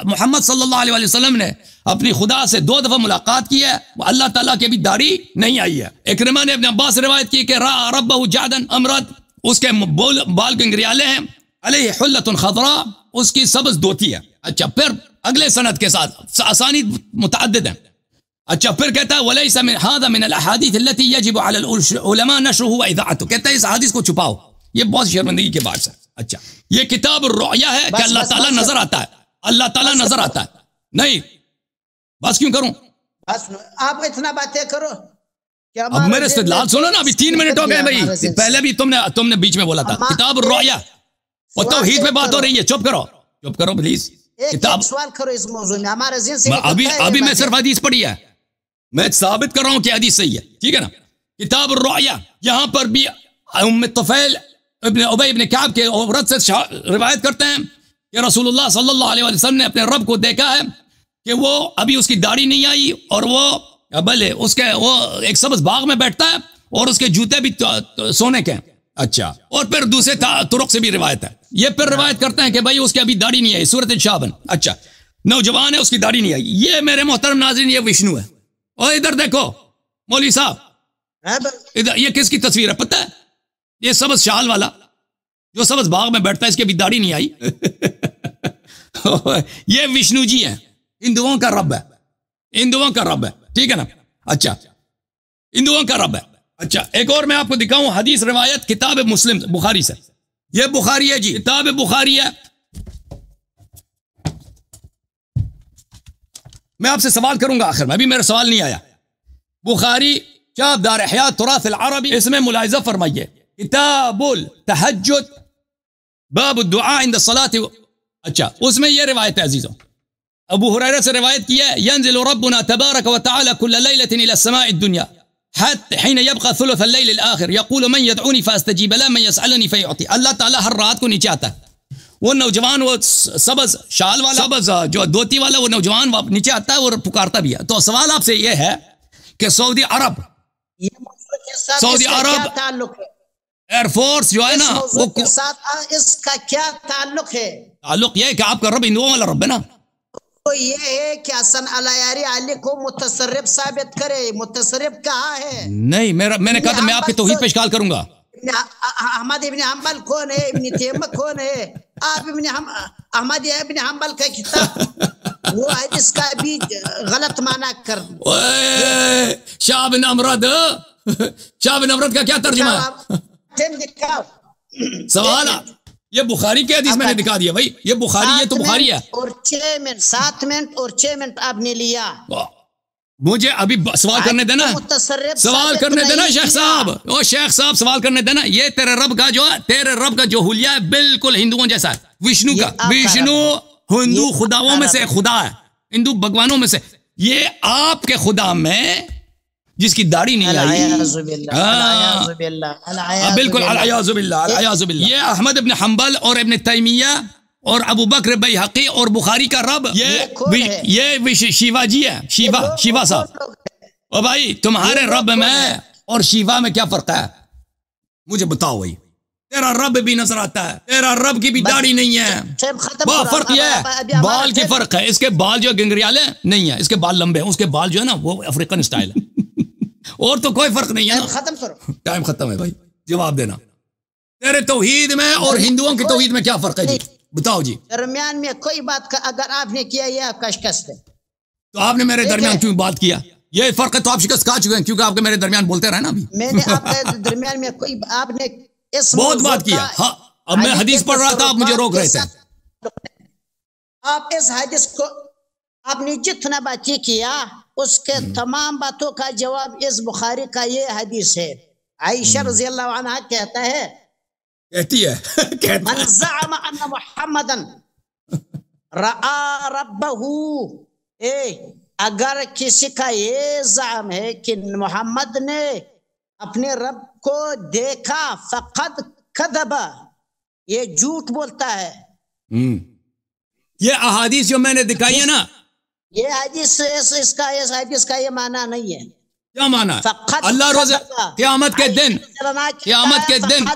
मोहम्मद सल्लाम ने अपनी खुदा से दो दफा मुलाकात की है वो अल्लाह तला की भी दाढ़ी नहीं आई है एक रिमा ने अपने अब्बास रिवायत की कि रा रब्बहु जादन अमरत उसके बाल गंगरियाले हैं अलह हल्लतुन उसकी सबज दोती है अच्छा फिर अगले सनत के साथ आसानी मुतद है अच्छा फिर कहता है वलई मिन नशर हुआ कहता है इस हादिस को छुपाओ ये बहुत शर्मिंदगी के बाद है अच्छा ये किताब रोया है कि अल्लाह ताला नजर आता है अल्लाह ताला नजर आता है नहीं बस क्यों करूं बस आप इतना बातें करो अब मेरे लाल सुनो ना अभी तीन मिनट हो गए भाई पहले भी तुमने तुमने बीच में बोला था किताब रोया और हित में बात हो रही है चुप करो चुप करो प्लीज किताब सवाल करो इस मौजूद में हमारे अभी अभी मैं सिर्फ हदीस पढ़ी है मैं साबित कर रहा हूं कि हदीस सही है ठीक है ना किताब रोया यहां पर भी उम इबन उबई काब के औरत से रिवायत करते हैं कि रसूलुल्लाह सल्लल्लाहु अलैहि वसल्लम ने अपने रब को देखा है कि वो अभी उसकी दाढ़ी नहीं आई और वो भले उसके वो एक सब्ज बाग में बैठता है और उसके जूते भी तो, तो, सोने के हैं अच्छा और फिर दूसरे तुरक से भी रिवायत है ये फिर रिवायत करते हैं कि भाई उसकी अभी दाढ़ी नहीं आई सूरत शाहबन अच्छा नौजवान है उसकी दाढ़ी नहीं आई ये मेरे मोहतरम नाजरीन ये विष्णु है और इधर देखो मौली साहब हाँ इधर ये किसकी तस्वीर है पता है ये सबज शाल वाला जो सबस बाग में बैठता है इसके भी दाढ़ी नहीं आई ये विष्णु जी हैं हिंदुओं का रब है हिंदुओं का रब है ठीक है ना अच्छा हिंदुओं का रब है अच्छा एक और मैं आपको दिखाऊं हदीस रिवायत किताब मुस्लिम बुखारी से ये बुखारी है जी किताब बुखारी है मैं आपसे सवाल करूंगा आखिर में अभी मेरा सवाल नहीं आया बुखारी चाब दार अरबी इसमें मुलायजा फरमाइए किताबुल तहजद बाब दुआ अच्छा उसमें यह रिवायत है अजीज़ों अबू हुरैरा से रिवायत किया यंजिल दुनिया حتى حين يبقى ثلث الليل الآخر يقول من يدعوني فأستجيب لا من يسألني فيعطي الله تعالى हर रात को नीचे आता है वो नौजवान वो सबज शाल वाला सबज हाँ, जो धोती वाला वो नौजवान नीचे आता है और पुकारता भी है तो सवाल आपसे ये है कि सऊदी अरब सऊदी अरब एयरफोर्स जो है ना वो के साथ आ, हाँ, इसका क्या ताल्लुक है ताल्लुक ये है कि आपका रब हिंदुओं वाला रब है ना तो ये है कि हसन अलायारी अली को मुतसरफ साबित करे मुतसरफ कहा है नहीं मेरा मैंने कहा था मैं आपकी तोहिद पेशकाल करूंगा अहमद इबन हम्बल कौन है इबन तेमक कौन है आप इबन हम अहमद इबन हम्बल का किताब [laughs] वो इसका भी गलत माना कर शाब नमरद शाब नमरद का क्या तर्जुमा सवाल ये बुखारी के हदीस मैंने हाँ, दिखा दिया भाई ये बुखारी है तो बुखारी है और छह मिनट सात मिनट और छह मिनट आपने लिया मुझे अभी सवाल करने देना तो सवाल करने देना शेख साहब ओ शेख साहब सवाल करने देना ये तेरे रब का जो तेरे रब का जो हुलिया है बिल्कुल हिंदुओं जैसा है विष्णु का विष्णु हिंदू खुदाओं में से खुदा है हिंदू भगवानों में से ये आपके खुदा में जिसकी दाढ़ी नहीं आई हाँ। हाँ, बिल्कुल ये अहमद इबन हम्बल और इबन तैमिया और अबू बकर बई हकी और बुखारी का रब ये ये, ये शिवा जी है शिवा शिवा साहब ओ भाई तुम्हारे रब में और शिवा में क्या फर्क है मुझे बताओ भाई तेरा रब भी नजर आता है तेरा रब की भी दाढ़ी नहीं है वाह फर्क यह है बाल के फर्क है इसके बाल जो गंगरियाल है नहीं है इसके बाल लंबे हैं उसके बाल जो है ना वो अफ्रीकन स्टाइल है [laughs] और तो कोई फर्क नहीं है खत्म करो टाइम खत्म है भाई जवाब देना तेरे तोहीद में और हिंदुओं की तोहीद में क्या फर्क है जी बताओ जी दरमियान में कोई बात का अगर आपने किया ये आपका शिकस्त है तो आपने मेरे दरमियान क्यों बात किया ये फर्क है तो आप शिकस्त खा चुके हैं क्योंकि आपके मेरे दरमियान बोलते रहे ना अभी मैंने [laughs] दरमियान में कोई आपने इस बहुत बात किया हाँ अब मैं हदीस पढ़ रहा था आप मुझे रोक रहे थे आप इस हदीस को आपने जितना बातें किया उसके हम्म। तमाम बातों का जवाब इस बुखारी का ये हदीस है आयशा हम्म। रजी कहता है कहती है कहता मोहम्मदन रब्बहू ए अगर किसी का ये जाम है कि मोहम्मद ने अपने रब को देखा फकद कदबा ये झूठ बोलता है ये अहादीस जो मैंने दिखाई है ना ये इस, इसका इस हदीस का ये माना नहीं है क्या माना अल्लाह रोज क्यामत तो के दिन क्यामत के दिन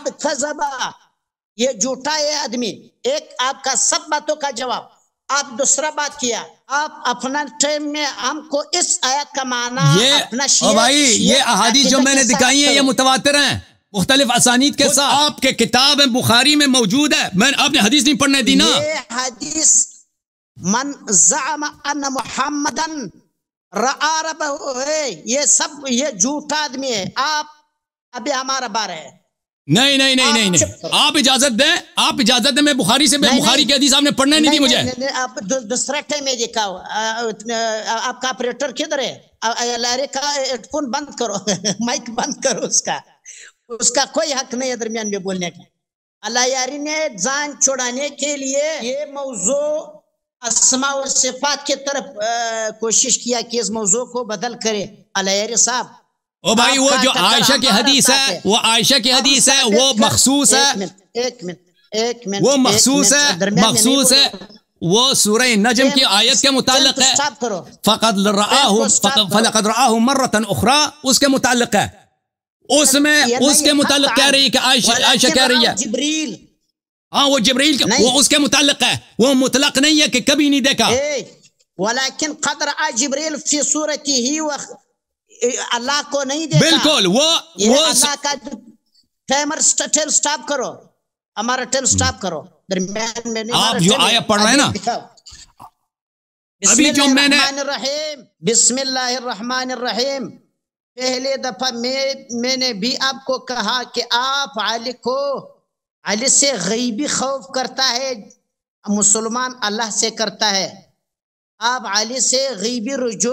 ये झूठा है आदमी एक आपका सब बातों का जवाब आप दूसरा बात किया आप अपना टाइम में हमको इस आयत का माना ये अपना शियर, भाई शियर, ये अहादी जो मैंने दिखाई है ये मुतवातर हैं मुख्तलिफ आसानी के साथ आपके किताब है बुखारी में मौजूद है मैं आपने हदीस नहीं पढ़ने दी ना हदीस मन जाम मोहम्मदन ये सब ये झूठा आदमी है आप अभी हमारा बार है नहीं नहीं नहीं नहीं नहीं आप इजाजत दें आप इजाजत दें मैं बुखारी से मैं बुखारी के हदीस आपने पढ़ने नहीं, दी मुझे आप दूसरा टाइम देखा आपका ऑपरेटर किधर है लारे का हेडफोन बंद करो [laughs] माइक बंद करो उसका उसका कोई हक नहीं है दरमियान में बोलने का अल्लाह यारी ने जान छुड़ाने के लिए ये मौजू असमा और सिफात की तरफ कोशिश किया कि इस मौजू को बदल करे अलहरी साहब ओ भाई वो जो आयशा की हदीस है वो आयशा की हदीस है वो मखसूस है एक मिनट एक मिनट वो मखसूस है मखसूस है वो सूरह नजम की आयत के मुतालिक है फ़कद फ़लकद राहु मर्रतन उखरा उसके मुतालिक है उसमें तो उसके मुतालिक कह रही है कि आयशा आयशा कह रही है जिब्रील हाँ वो जबरील का वो उसके मुतलक है वो मुतलक नहीं है कि कभी नहीं देखा वलाकिन कदर आ जबरील फी सूरत ही व अल्लाह को नहीं देखा बिल्कुल वो वो अल्लाह का टाइमर टेल स्टॉप करो हमारा टेल स्टॉप करो दरमियान में आप जो आया पढ़ रहे हैं ना अभी जो मैंने बिस्मिल्लाहिर्रहमानिर्रहीम पहले दफा मैं मैंने भी आपको कहा कि आप आलिक को अली से गैबी खौफ करता है मुसलमान अल्लाह से करता है आप अली से गीबी रुजू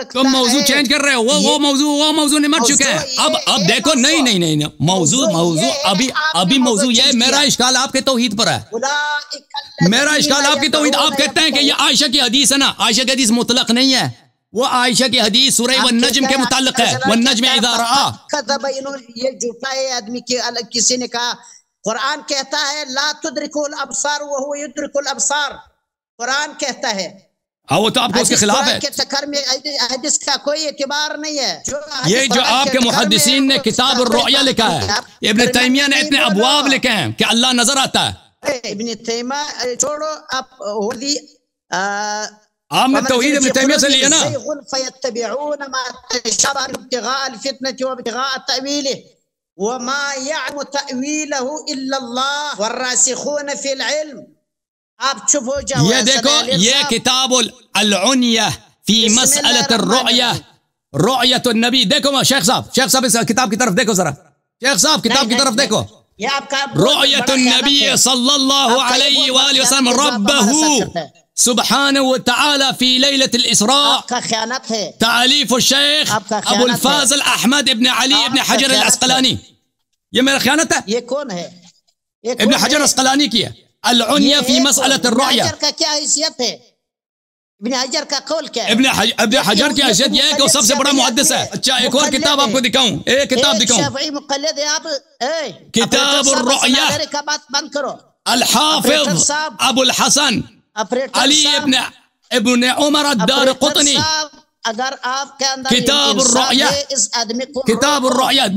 रखता तुम तो मौजू चेंज कर रहे हो वो वो मौजू वो मौजू निमट चुके हैं अब अब देखो नहीं नहीं नहीं मौजू मौजू अभी अभी मौजू ये मेरा इश्काल आपके तोहीद पर है मेरा इश्काल आपकी तोहीद आप कहते हैं कि ये आयशा की हदीस है ना आयशा की हदीस मुतलक नहीं है वो आयशा की हदीस सूरह व नजम के मुतालिक है वन नजम इदारा ये झूठा है आदमी के किसी ने कहा कुरान कहता है ला तुद्रिकुल अबसार वो युद्रिकुल अबसार कुरान कहता है हाँ वो तो आपको उसके खिलाफ है के चक्कर में हदीस का कोई एतबार नहीं है जो ये जो आपके मुहदसिन ने किताब और रोया लिखा है इबन तैमिया ने इतने अबवाब लिखे हैं कि अल्लाह नजर आता है इबन तैमा छोड़ो आप होली में तोहीद इबन तैमिया से लिया ना वमा याम तवीलहून फिल इल्म आप चुप हो जाओ ये देखो ये किताब फी मसलत रुया रुयत नबी देखो शेख साहब शेख साहब इस किताब की तरफ देखो जरा शेख साहब किताब की तरफ देखो ये आपका रुयत नबी सल्लल्लाहु अलैहि वसल्लम रब्बहू سبحانه وتعالى في ليلة الإسراء تعاليف الشيخ أبو الفاضل أحمد ابن علي ابن حجر العسقلاني یہ خيانته خیانت ہے ابن حجر العسقلاني كيا العنية في مسألة الرؤية ابن حجر ابن حجر ابن حجر کی حیثیت یہ ہے کہ وہ سب سے بڑا محدث ہے اچھا ایک اور کتاب آپ کو دکھاؤں ایک کتاب دکھاؤں مقلد کتاب الرؤية الحافظ ابو الحسن अगर आपके अंदर किताब इस आदमी को किताब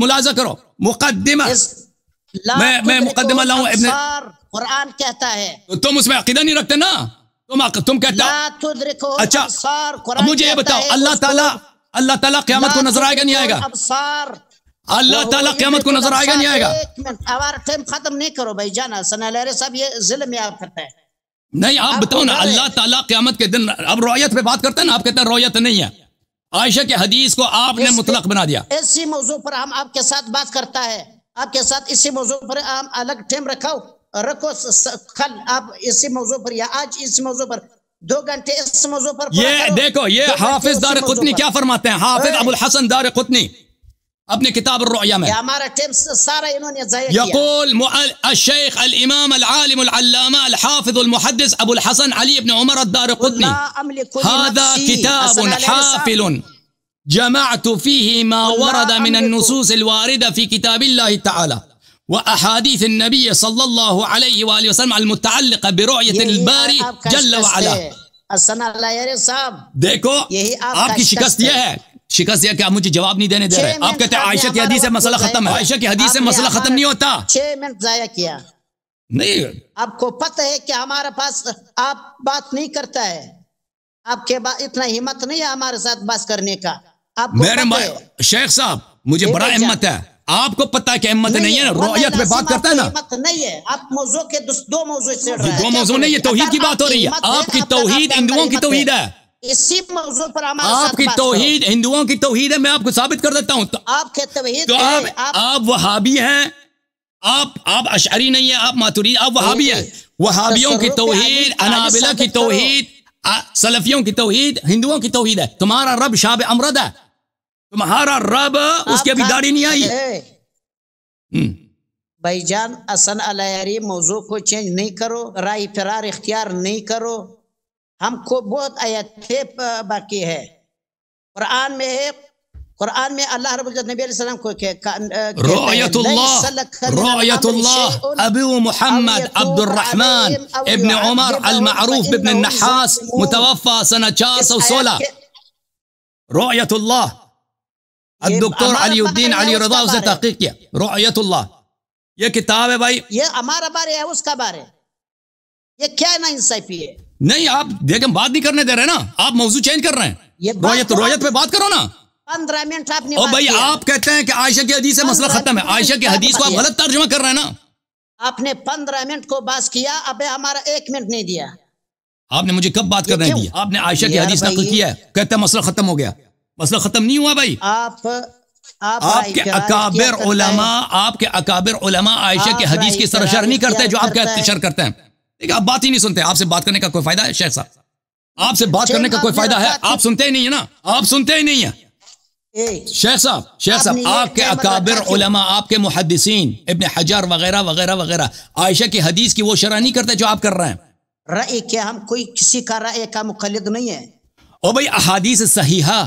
मुलाजा करो मुकदमा मैं मुकदमा लाऊं इब्न कुरान कहता है तो तुम उसमें अकीदा नहीं रखते ना तुम तुम कहते अच्छा मुझे ये बताओ अल्लाह ताला अल्लाह ताला क्यामत को नजर आएगा नहीं आएगा अल्लाह ताला क्यामत को नजर आएगा नहीं आएगा हमारा टाइम खत्म नहीं करो भाई जाना सना सब ये जिले में आप करता है नहीं आप, बताओ ना अल्लाह ताला क्यामत के दिन अब रोयत पे बात करते हैं ना आप कहते हैं रोयत नहीं है आयशा के हदीस को आपने मुतलक बना दिया इसी मौजू पर हम आपके साथ बात करता है आपके साथ इसी मौजू पर हम अलग टाइम रखो रखो कल आप इसी मौजू पर या आज इसी मौजू पर दो घंटे इस मौजू पर ये देखो ये हाफिज दार कुतनी क्या फरमाते हैं हाफिज अबुल हसन दार कुतनी ابن كتاب الرؤيا من يقول الشيخ الإمام العالم العلامة الحافظ المحدث أبو الحسن علي بن عمر الدار قطني هذا كتاب حافل جمعت فيه ما ورد من النصوص الواردة في كتاب الله تعالى وأحاديث النبي صلى الله عليه وآله وسلم المتعلقة برؤية الباري جل وعلا السنه لا देखो आपकी शिकस्त यह है शिकस्त दिया कि आप मुझे जवाब नहीं देने दे रहे आप कहते हैं आयशा की हदीस से मसला खत्म है आयशा की हदीस से मसला खत्म नहीं होता छह मिनट जाया किया नहीं आपको पता है कि हमारे पास आप बात नहीं करता है आपके पास इतना हिम्मत नहीं है हमारे साथ बात करने का आप मेरे भाई शेख साहब मुझे बड़ा हिम्मत है आपको पता है कि हिम्मत नहीं, नहीं है रोयत पे बात करता है ना हिम्मत नहीं है आप मौजू के दो मौजों से दो मौजों नहीं है तोहीद की बात हो रही है आपकी तोहीद हिंदुओं की तोहीद है इसी मौजूद पर हमारे आपकी तोहीद हिंदुओं की तोहीद है मैं आपको साबित कर देता हूँ तो आपके तोहीद तो आप, आप, आप वहाबी हैं आप आप अशारी नहीं है आप मातुरी आप वहाबी हैं वहाबियों की तोहीद अनाबिला की तोहीद सलफियों की तोहीद हिंदुओं की तोहीद है तुम्हारा रब शाब अमरद है तुम्हारा रब उसकी अभी दाढ़ी नहीं आई हम्म। भाई जान असन अलहरी मौजू को चेंज नहीं करो राय फरार इख्तियार नहीं करो हमको बहुत आयतें बाकी है कुरान में है कुरान में अल्लाह रब्बुल नबी सल्लम को रायतुल्लाह रायतुल्लाह अबू मुहम्मद रहमान इब्न उमर अल मारूफ इब्न नहास मुतवफा सन 416 रायतुल्लाह الدكتور علي الدين علي رضا उसने तहकीक किया रुआयतुल्लाह ये किताब है भाई ये हमारा बारे है उसका बारे ये क्या ना इंसाफी है नहीं आप देख हम बात नहीं करने दे रहे ना आप मौजूद चेंज कर रहे हैं रोयत रोयत तो पे बात करो ना पंद्रह मिनट आपने ओ भाई आप कहते हैं कि आयशा की हदीस से मसला खत्म है आयशा की हदीस को आप गलत तर्जमा कर रहे हैं ना आपने पंद्रह मिनट को बात किया अब हमारा एक मिनट नहीं दिया आपने मुझे कब बात करने दी आपने आयशा की हदीस नकल किया है कहता मसला खत्म हो गया मसला खत्म नहीं हुआ भाई आप आपके अकाबिर उलमा आपके अकाबिर उलमा आयशा की हदीस की सरशर नहीं करते जो आप शर करते हैं लेकिन आप बात ही नहीं सुनते आपसे बात करने का कोई फायदा है शेख साहब आपसे बात करने का कोई फायदा है आप सुनते ही नहीं है ना आप सुनते ही नहीं है शेख साहब शेख साहब आपके मतलब अकाबिर उलमा आपके मुहदसिन इबन हजर वगैरह वगैरह वगैरह आयशा की हदीस की वो शरा नहीं करते जो आप कर रहे हैं राय क्या हम कोई किसी का राय का मुखलद नहीं है ओ भाई अहादीस सहीहा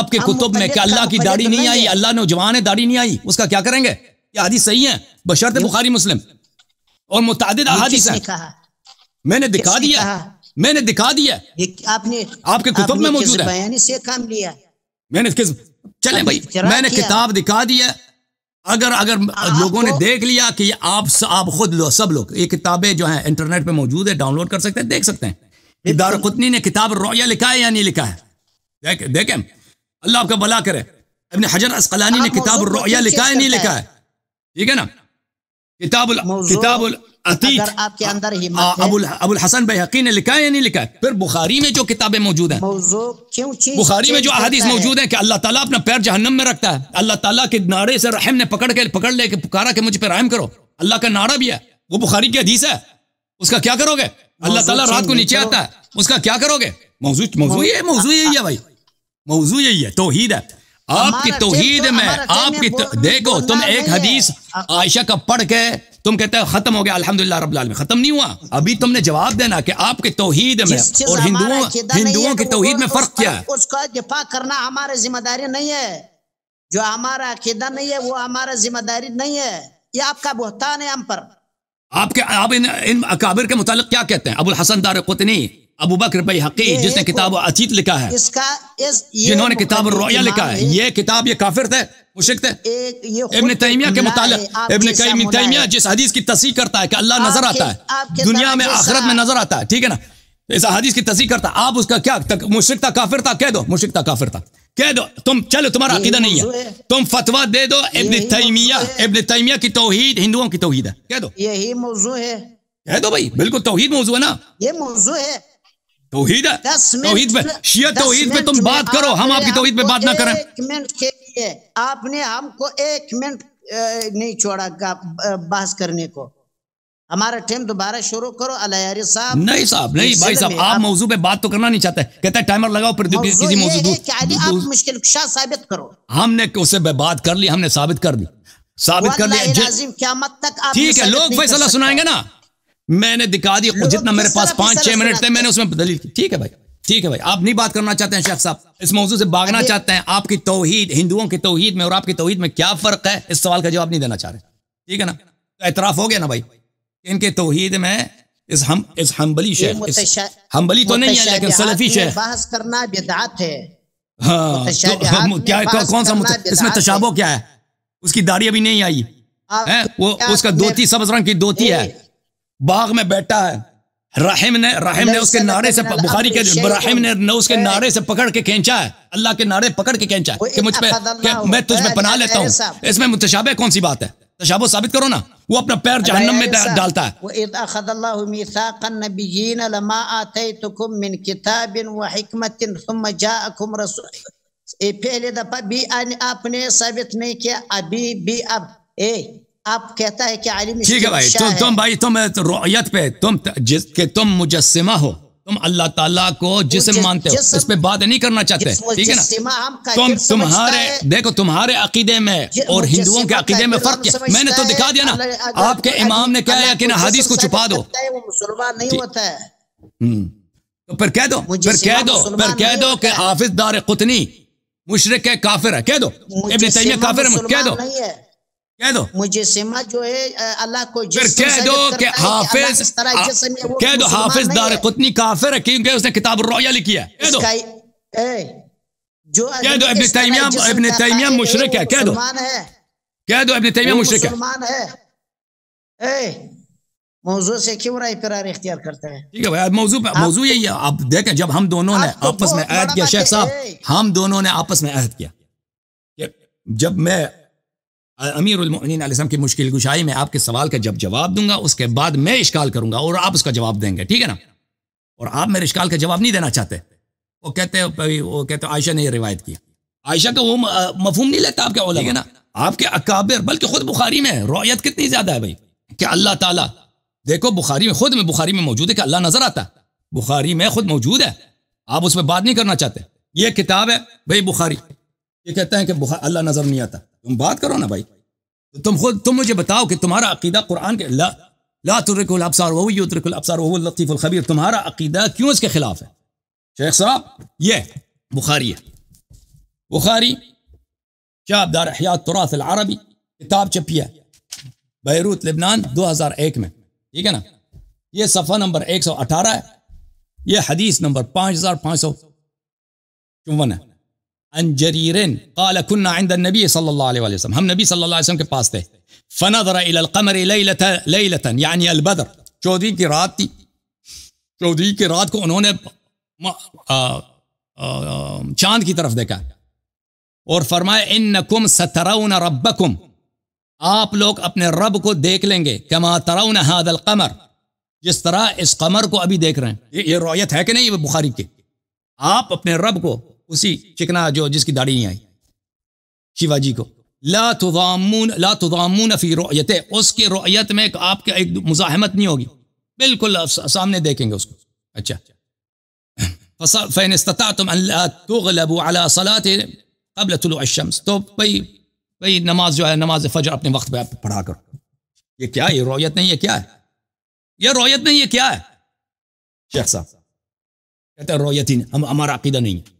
आपके कुतुब में क्या अल्लाह की दाढ़ी नहीं आई अल्लाह नौजवान है दाढ़ी नहीं आई उसका क्या करेंगे क्या हदीस सही है बशरत बुखारी मुस्लिम और मुतद अहादीस है मैंने दिखा दिया मैंने दिखा दिया आपने आपके कुतुब में मौजूद है मैंने किस चले भाई मैंने किताब दिखा दिया अगर अगर लोगों ने देख लिया कि आप आप खुद लो सब लोग ये किताबें जो हैं इंटरनेट पे मौजूद है डाउनलोड कर सकते हैं देख सकते हैं दारकुतनी ने किताब रोया लिखा है या नहीं लिखा है देख देखें अल्लाह आपका भला करे अपने हजर असकलानी ने किताब रोया लिखा है नहीं लिखा है ठीक है ना किताबुल अगर आपके अंदर अबुल अबुल हसन बहकी ने लिखा है या नहीं लिखा है फिर बुखारी में जो किताबें मौजूद हैं बुखारी में जो अहदीस मौजूद है कि अल्लाह ताला अपना पैर जहन्नम में रखता है अल्लाह ताला के नारे से रहम ने पकड़ के पकड़ ले के पुकारा के मुझ पर रहम करो अल्लाह का नारा भी है वो बुखारी की हदीस है उसका क्या करोगे अल्लाह ताला रात को नीचे आता है उसका क्या करोगे मौजूद मौजूद यही है भाई मौजूद यही है तोहीद है आपकी तोहीद में आपकी देखो तुम एक हदीस आयशा का पढ़ के तुम कहते हो खत्म हो गया अल्हम्दुलिल्लाह रब्बिल आलमीन खत्म नहीं हुआ अभी तुमने जवाब देना कि आपके तोहीद में और हिंदुओं हिंदुओं की तोहीद में फर्क क्या है उसका दिफा करना हमारी जिम्मेदारी नहीं है जो हमारा अकीदा नहीं है वो हमारा जिम्मेदारी नहीं है ये आपका बोहतान है हम पर आपके आप इन, इन अकाबिर के मुतालिक क्या कहते हैं अबुल हसन दार कुतनी अबू बकर भाई हकी जिसने किताब अचीत लिखा है जिन्होंने किताब रोया लिखा है ये किताब ये काफिर थे के जिस हदीस की तस्ह करता है कि अल्लाह नजर आता है दुनिया में में नजर आता है ठीक है ना इस हदीस की तस्ह करता है आप उसका क्या मुशिक काफिर था कह दो मुशिक काफिर था कह दो तुम चलो तुम्हारा अकीदा नहीं है तुम फतवा दे दो इबन तैमिया इबन तैमिया की हिंदुओं की तोहीद है कह दो यही मौजू है कह दो भाई बिल्कुल तोहीद मौजू है ना ये मौजू है तोहीद है तोहीद पे शिया तोहीद पे तुम बात करो हम आपकी तोहीद पे बात ना करें एक मिनट के लिए आपने हमको एक मिनट नहीं छोड़ा बहस करने को हमारा टाइम दोबारा शुरू करो अलायारी साहब नहीं साहब नहीं भाई साहब आप मौजू पे बात तो करना नहीं चाहते कहते टाइमर लगाओ फिर किसी मौजूद आप मुश्किल साबित करो हमने उसे बात कर ली हमने साबित कर दी साबित कर लिया ठीक है लोग फैसला सुनाएंगे ना मैंने दिखा दिया जितना मेरे पास पांच छह मिनट थे मैंने उसमें दलील की ठीक है भाई ठीक है भाई आप नहीं बात करना चाहते हैं शेख साहब इस मौजूद से भागना चाहते हैं आपकी तोहहीद हिंदुओं की तोहहीद में और आपकी तोहहीद में क्या फर्क है इस सवाल का जवाब नहीं देना चाह रहे ठीक है ना तो एतराफ हो गया ना भाई इनके तोहहीद में इस हम इस हम्बली शेख हम्बली तो नहीं है लेकिन सलफी शेख करना है हाँ, तो क्या कौन सा इसमें तशाबो क्या है उसकी दाढ़ी अभी नहीं आई है वो उसका दोती सबज रंग की दोती है बाग में बैठा है राहिम ने राहिम ने उसके नारे से बुखारी के राहिम ने, ने उसके नारे से पकड़ के खेचा है अल्लाह के नारे पकड़ के खेचा है कि मुझ पे कि मैं तुझ में पना लेता हूँ इसमें मुतशाबे कौन सी बात है तशाबो साबित करो ना वो अपना पैर जहन्नम में डालता है पहले दफा भी आपने साबित नहीं किया अभी भी अब ए आप कहता है कि आलिम ठीक है तो भाई तुम तुम भाई तुम रोयत पे तुम जिस के तुम मुजस्मा हो तुम अल्लाह ताला को जिसम मानते हो इस पे बात नहीं करना चाहते ठीक है ना तुम तुम्हारे देखो तुम्हारे अकीदे में और हिंदुओं के अकीदे में फर्क क्या मैंने तो दिखा दिया ना आपके इमाम ने कहा कि ना हदीस को छुपा दो मुसलमान नहीं होता है हम्म, तो फिर कह दो फिर कह दो फिर कह दो कि हाफिज दार कुतनी मुशरक काफिर है कह दो इब्न काफिर है कह दो कह दो मुझे सिमा जो है अल्लाह को फिर कह दो कि हाफिज कह दो हाफिज दार कुतनी काफिर है क्योंकि उसने किताब रोया लिखी है कह दो कह दो इब्ने तैमिया इब्ने तैमिया मुशरक है कह दो कह दो इब्ने तैमिया मुशरक है मौजू से क्यों राय करते हैं ठीक है भाई मौजू मौजू यही है आप देखें जब हम दोनों ने तो आपस में ऐद किया शेख साहब हम दोनों ने आपस में ऐद किया जब मैं अमीर उलमिन की मुश्किल गुशाई में आपके सवाल का जब जवाब दूंगा उसके बाद मैं इश्काल करूंगा और आप उसका जवाब देंगे ठीक है ना और आप मेरे इश्काल का जवाब नहीं देना चाहते वो कहते वो कहते आयशा ने यह रिवायत की आयशा का वो मफहम नहीं लेता आपके ओला ना आपके अकाबिर बल्कि खुद बुखारी में रोयत कितनी ज्यादा है भाई कि अल्लाह ताला देखो बुखारी में खुद में बुखारी में मौजूद है कि अल्लाह नजर आता है बुखारी में खुद मौजूद है आप उसमें बात नहीं करना चाहते ये किताब है भाई बुखारी ये कहते हैं कि अल्लाह नजर नहीं आता तुम बात करो ना भाई तो तुम खुद तुम मुझे बताओ कि तुम्हारा अकीदा कुरान के ला ला तुरकुल अबसार वही युतरकुल अबसार वह लतीफ़ुल खबीर तुम्हारा अकीदा क्यों इसके खिलाफ है शेख साहब ये बुखारी है बुखारी शाबदार हयात तुरास अरबी किताब छपी है बैरूत लेबनान 2001 में ठीक है ना ये सफ़ा नंबर 118 है ये हदीस नंबर 5500 चौवन है अन जरीरन काल कुन्ना आइंद नबी सल्लल्लाहु अलैहि वसल्लम हम नबी सल्लल्लाहु अलैहि वसल्लम के पास थे फनदर इलकमर लैलतन यानी अलबदर चौधरी की रात थी चौधरी की रात को उन्होंने चांद की तरफ देखा और फरमाया इन नकुम सतराउन रबकुम आप लोग अपने रब को देख लेंगे कमा तराउन हादल कमर जिस तरह इस कमर को अभी देख रहे हैं ये, ये रोयत है कि नहीं बुखारी की आप अपने रब को उसी चिकना जो जिसकी दाढ़ी नहीं आई शिवाजी को ला तुदामून ला तुदामून फी रोयत उसकी रोयत में आपके एक मुजाहमत नहीं होगी बिल्कुल सामने देखेंगे उसको अच्छा फ़ैन तुम अल्लाह सलात कबल तुलशम्स तो भाई भाई नमाज जो है नमाज फजर अपने वक्त पर आप पढ़ा करो ये क्या ये रोयत नहीं है क्या है ये रोयत नहीं है क्या है शेख साहब कहते हैं रोयत ही नहीं हम हमारा अकीदा नहीं है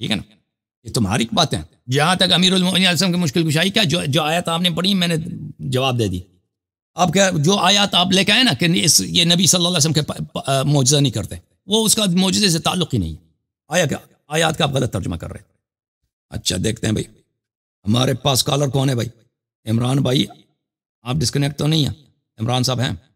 ठीक है ना ये तुम्हारी बातें जहाँ तक अमीर आसम की मुश्किल कुशाई क्या जो जो आयत आपने पढ़ी मैंने जवाब दे दी अब क्या जो आयत आप लेके आए ना कि इस ये नबी सल्लल्लाहु अलैहि वसल्लम के मुआजा नहीं करते वो उसका मुजज़े से ताल्लुक ही नहीं है आया क्या आयात का आप गलत तर्जमा कर रहे अच्छा देखते हैं भाई हमारे पास कॉलर कौन है भाई इमरान भाई आप डिस्कनेक्ट तो नहीं हैं इमरान साहब हैं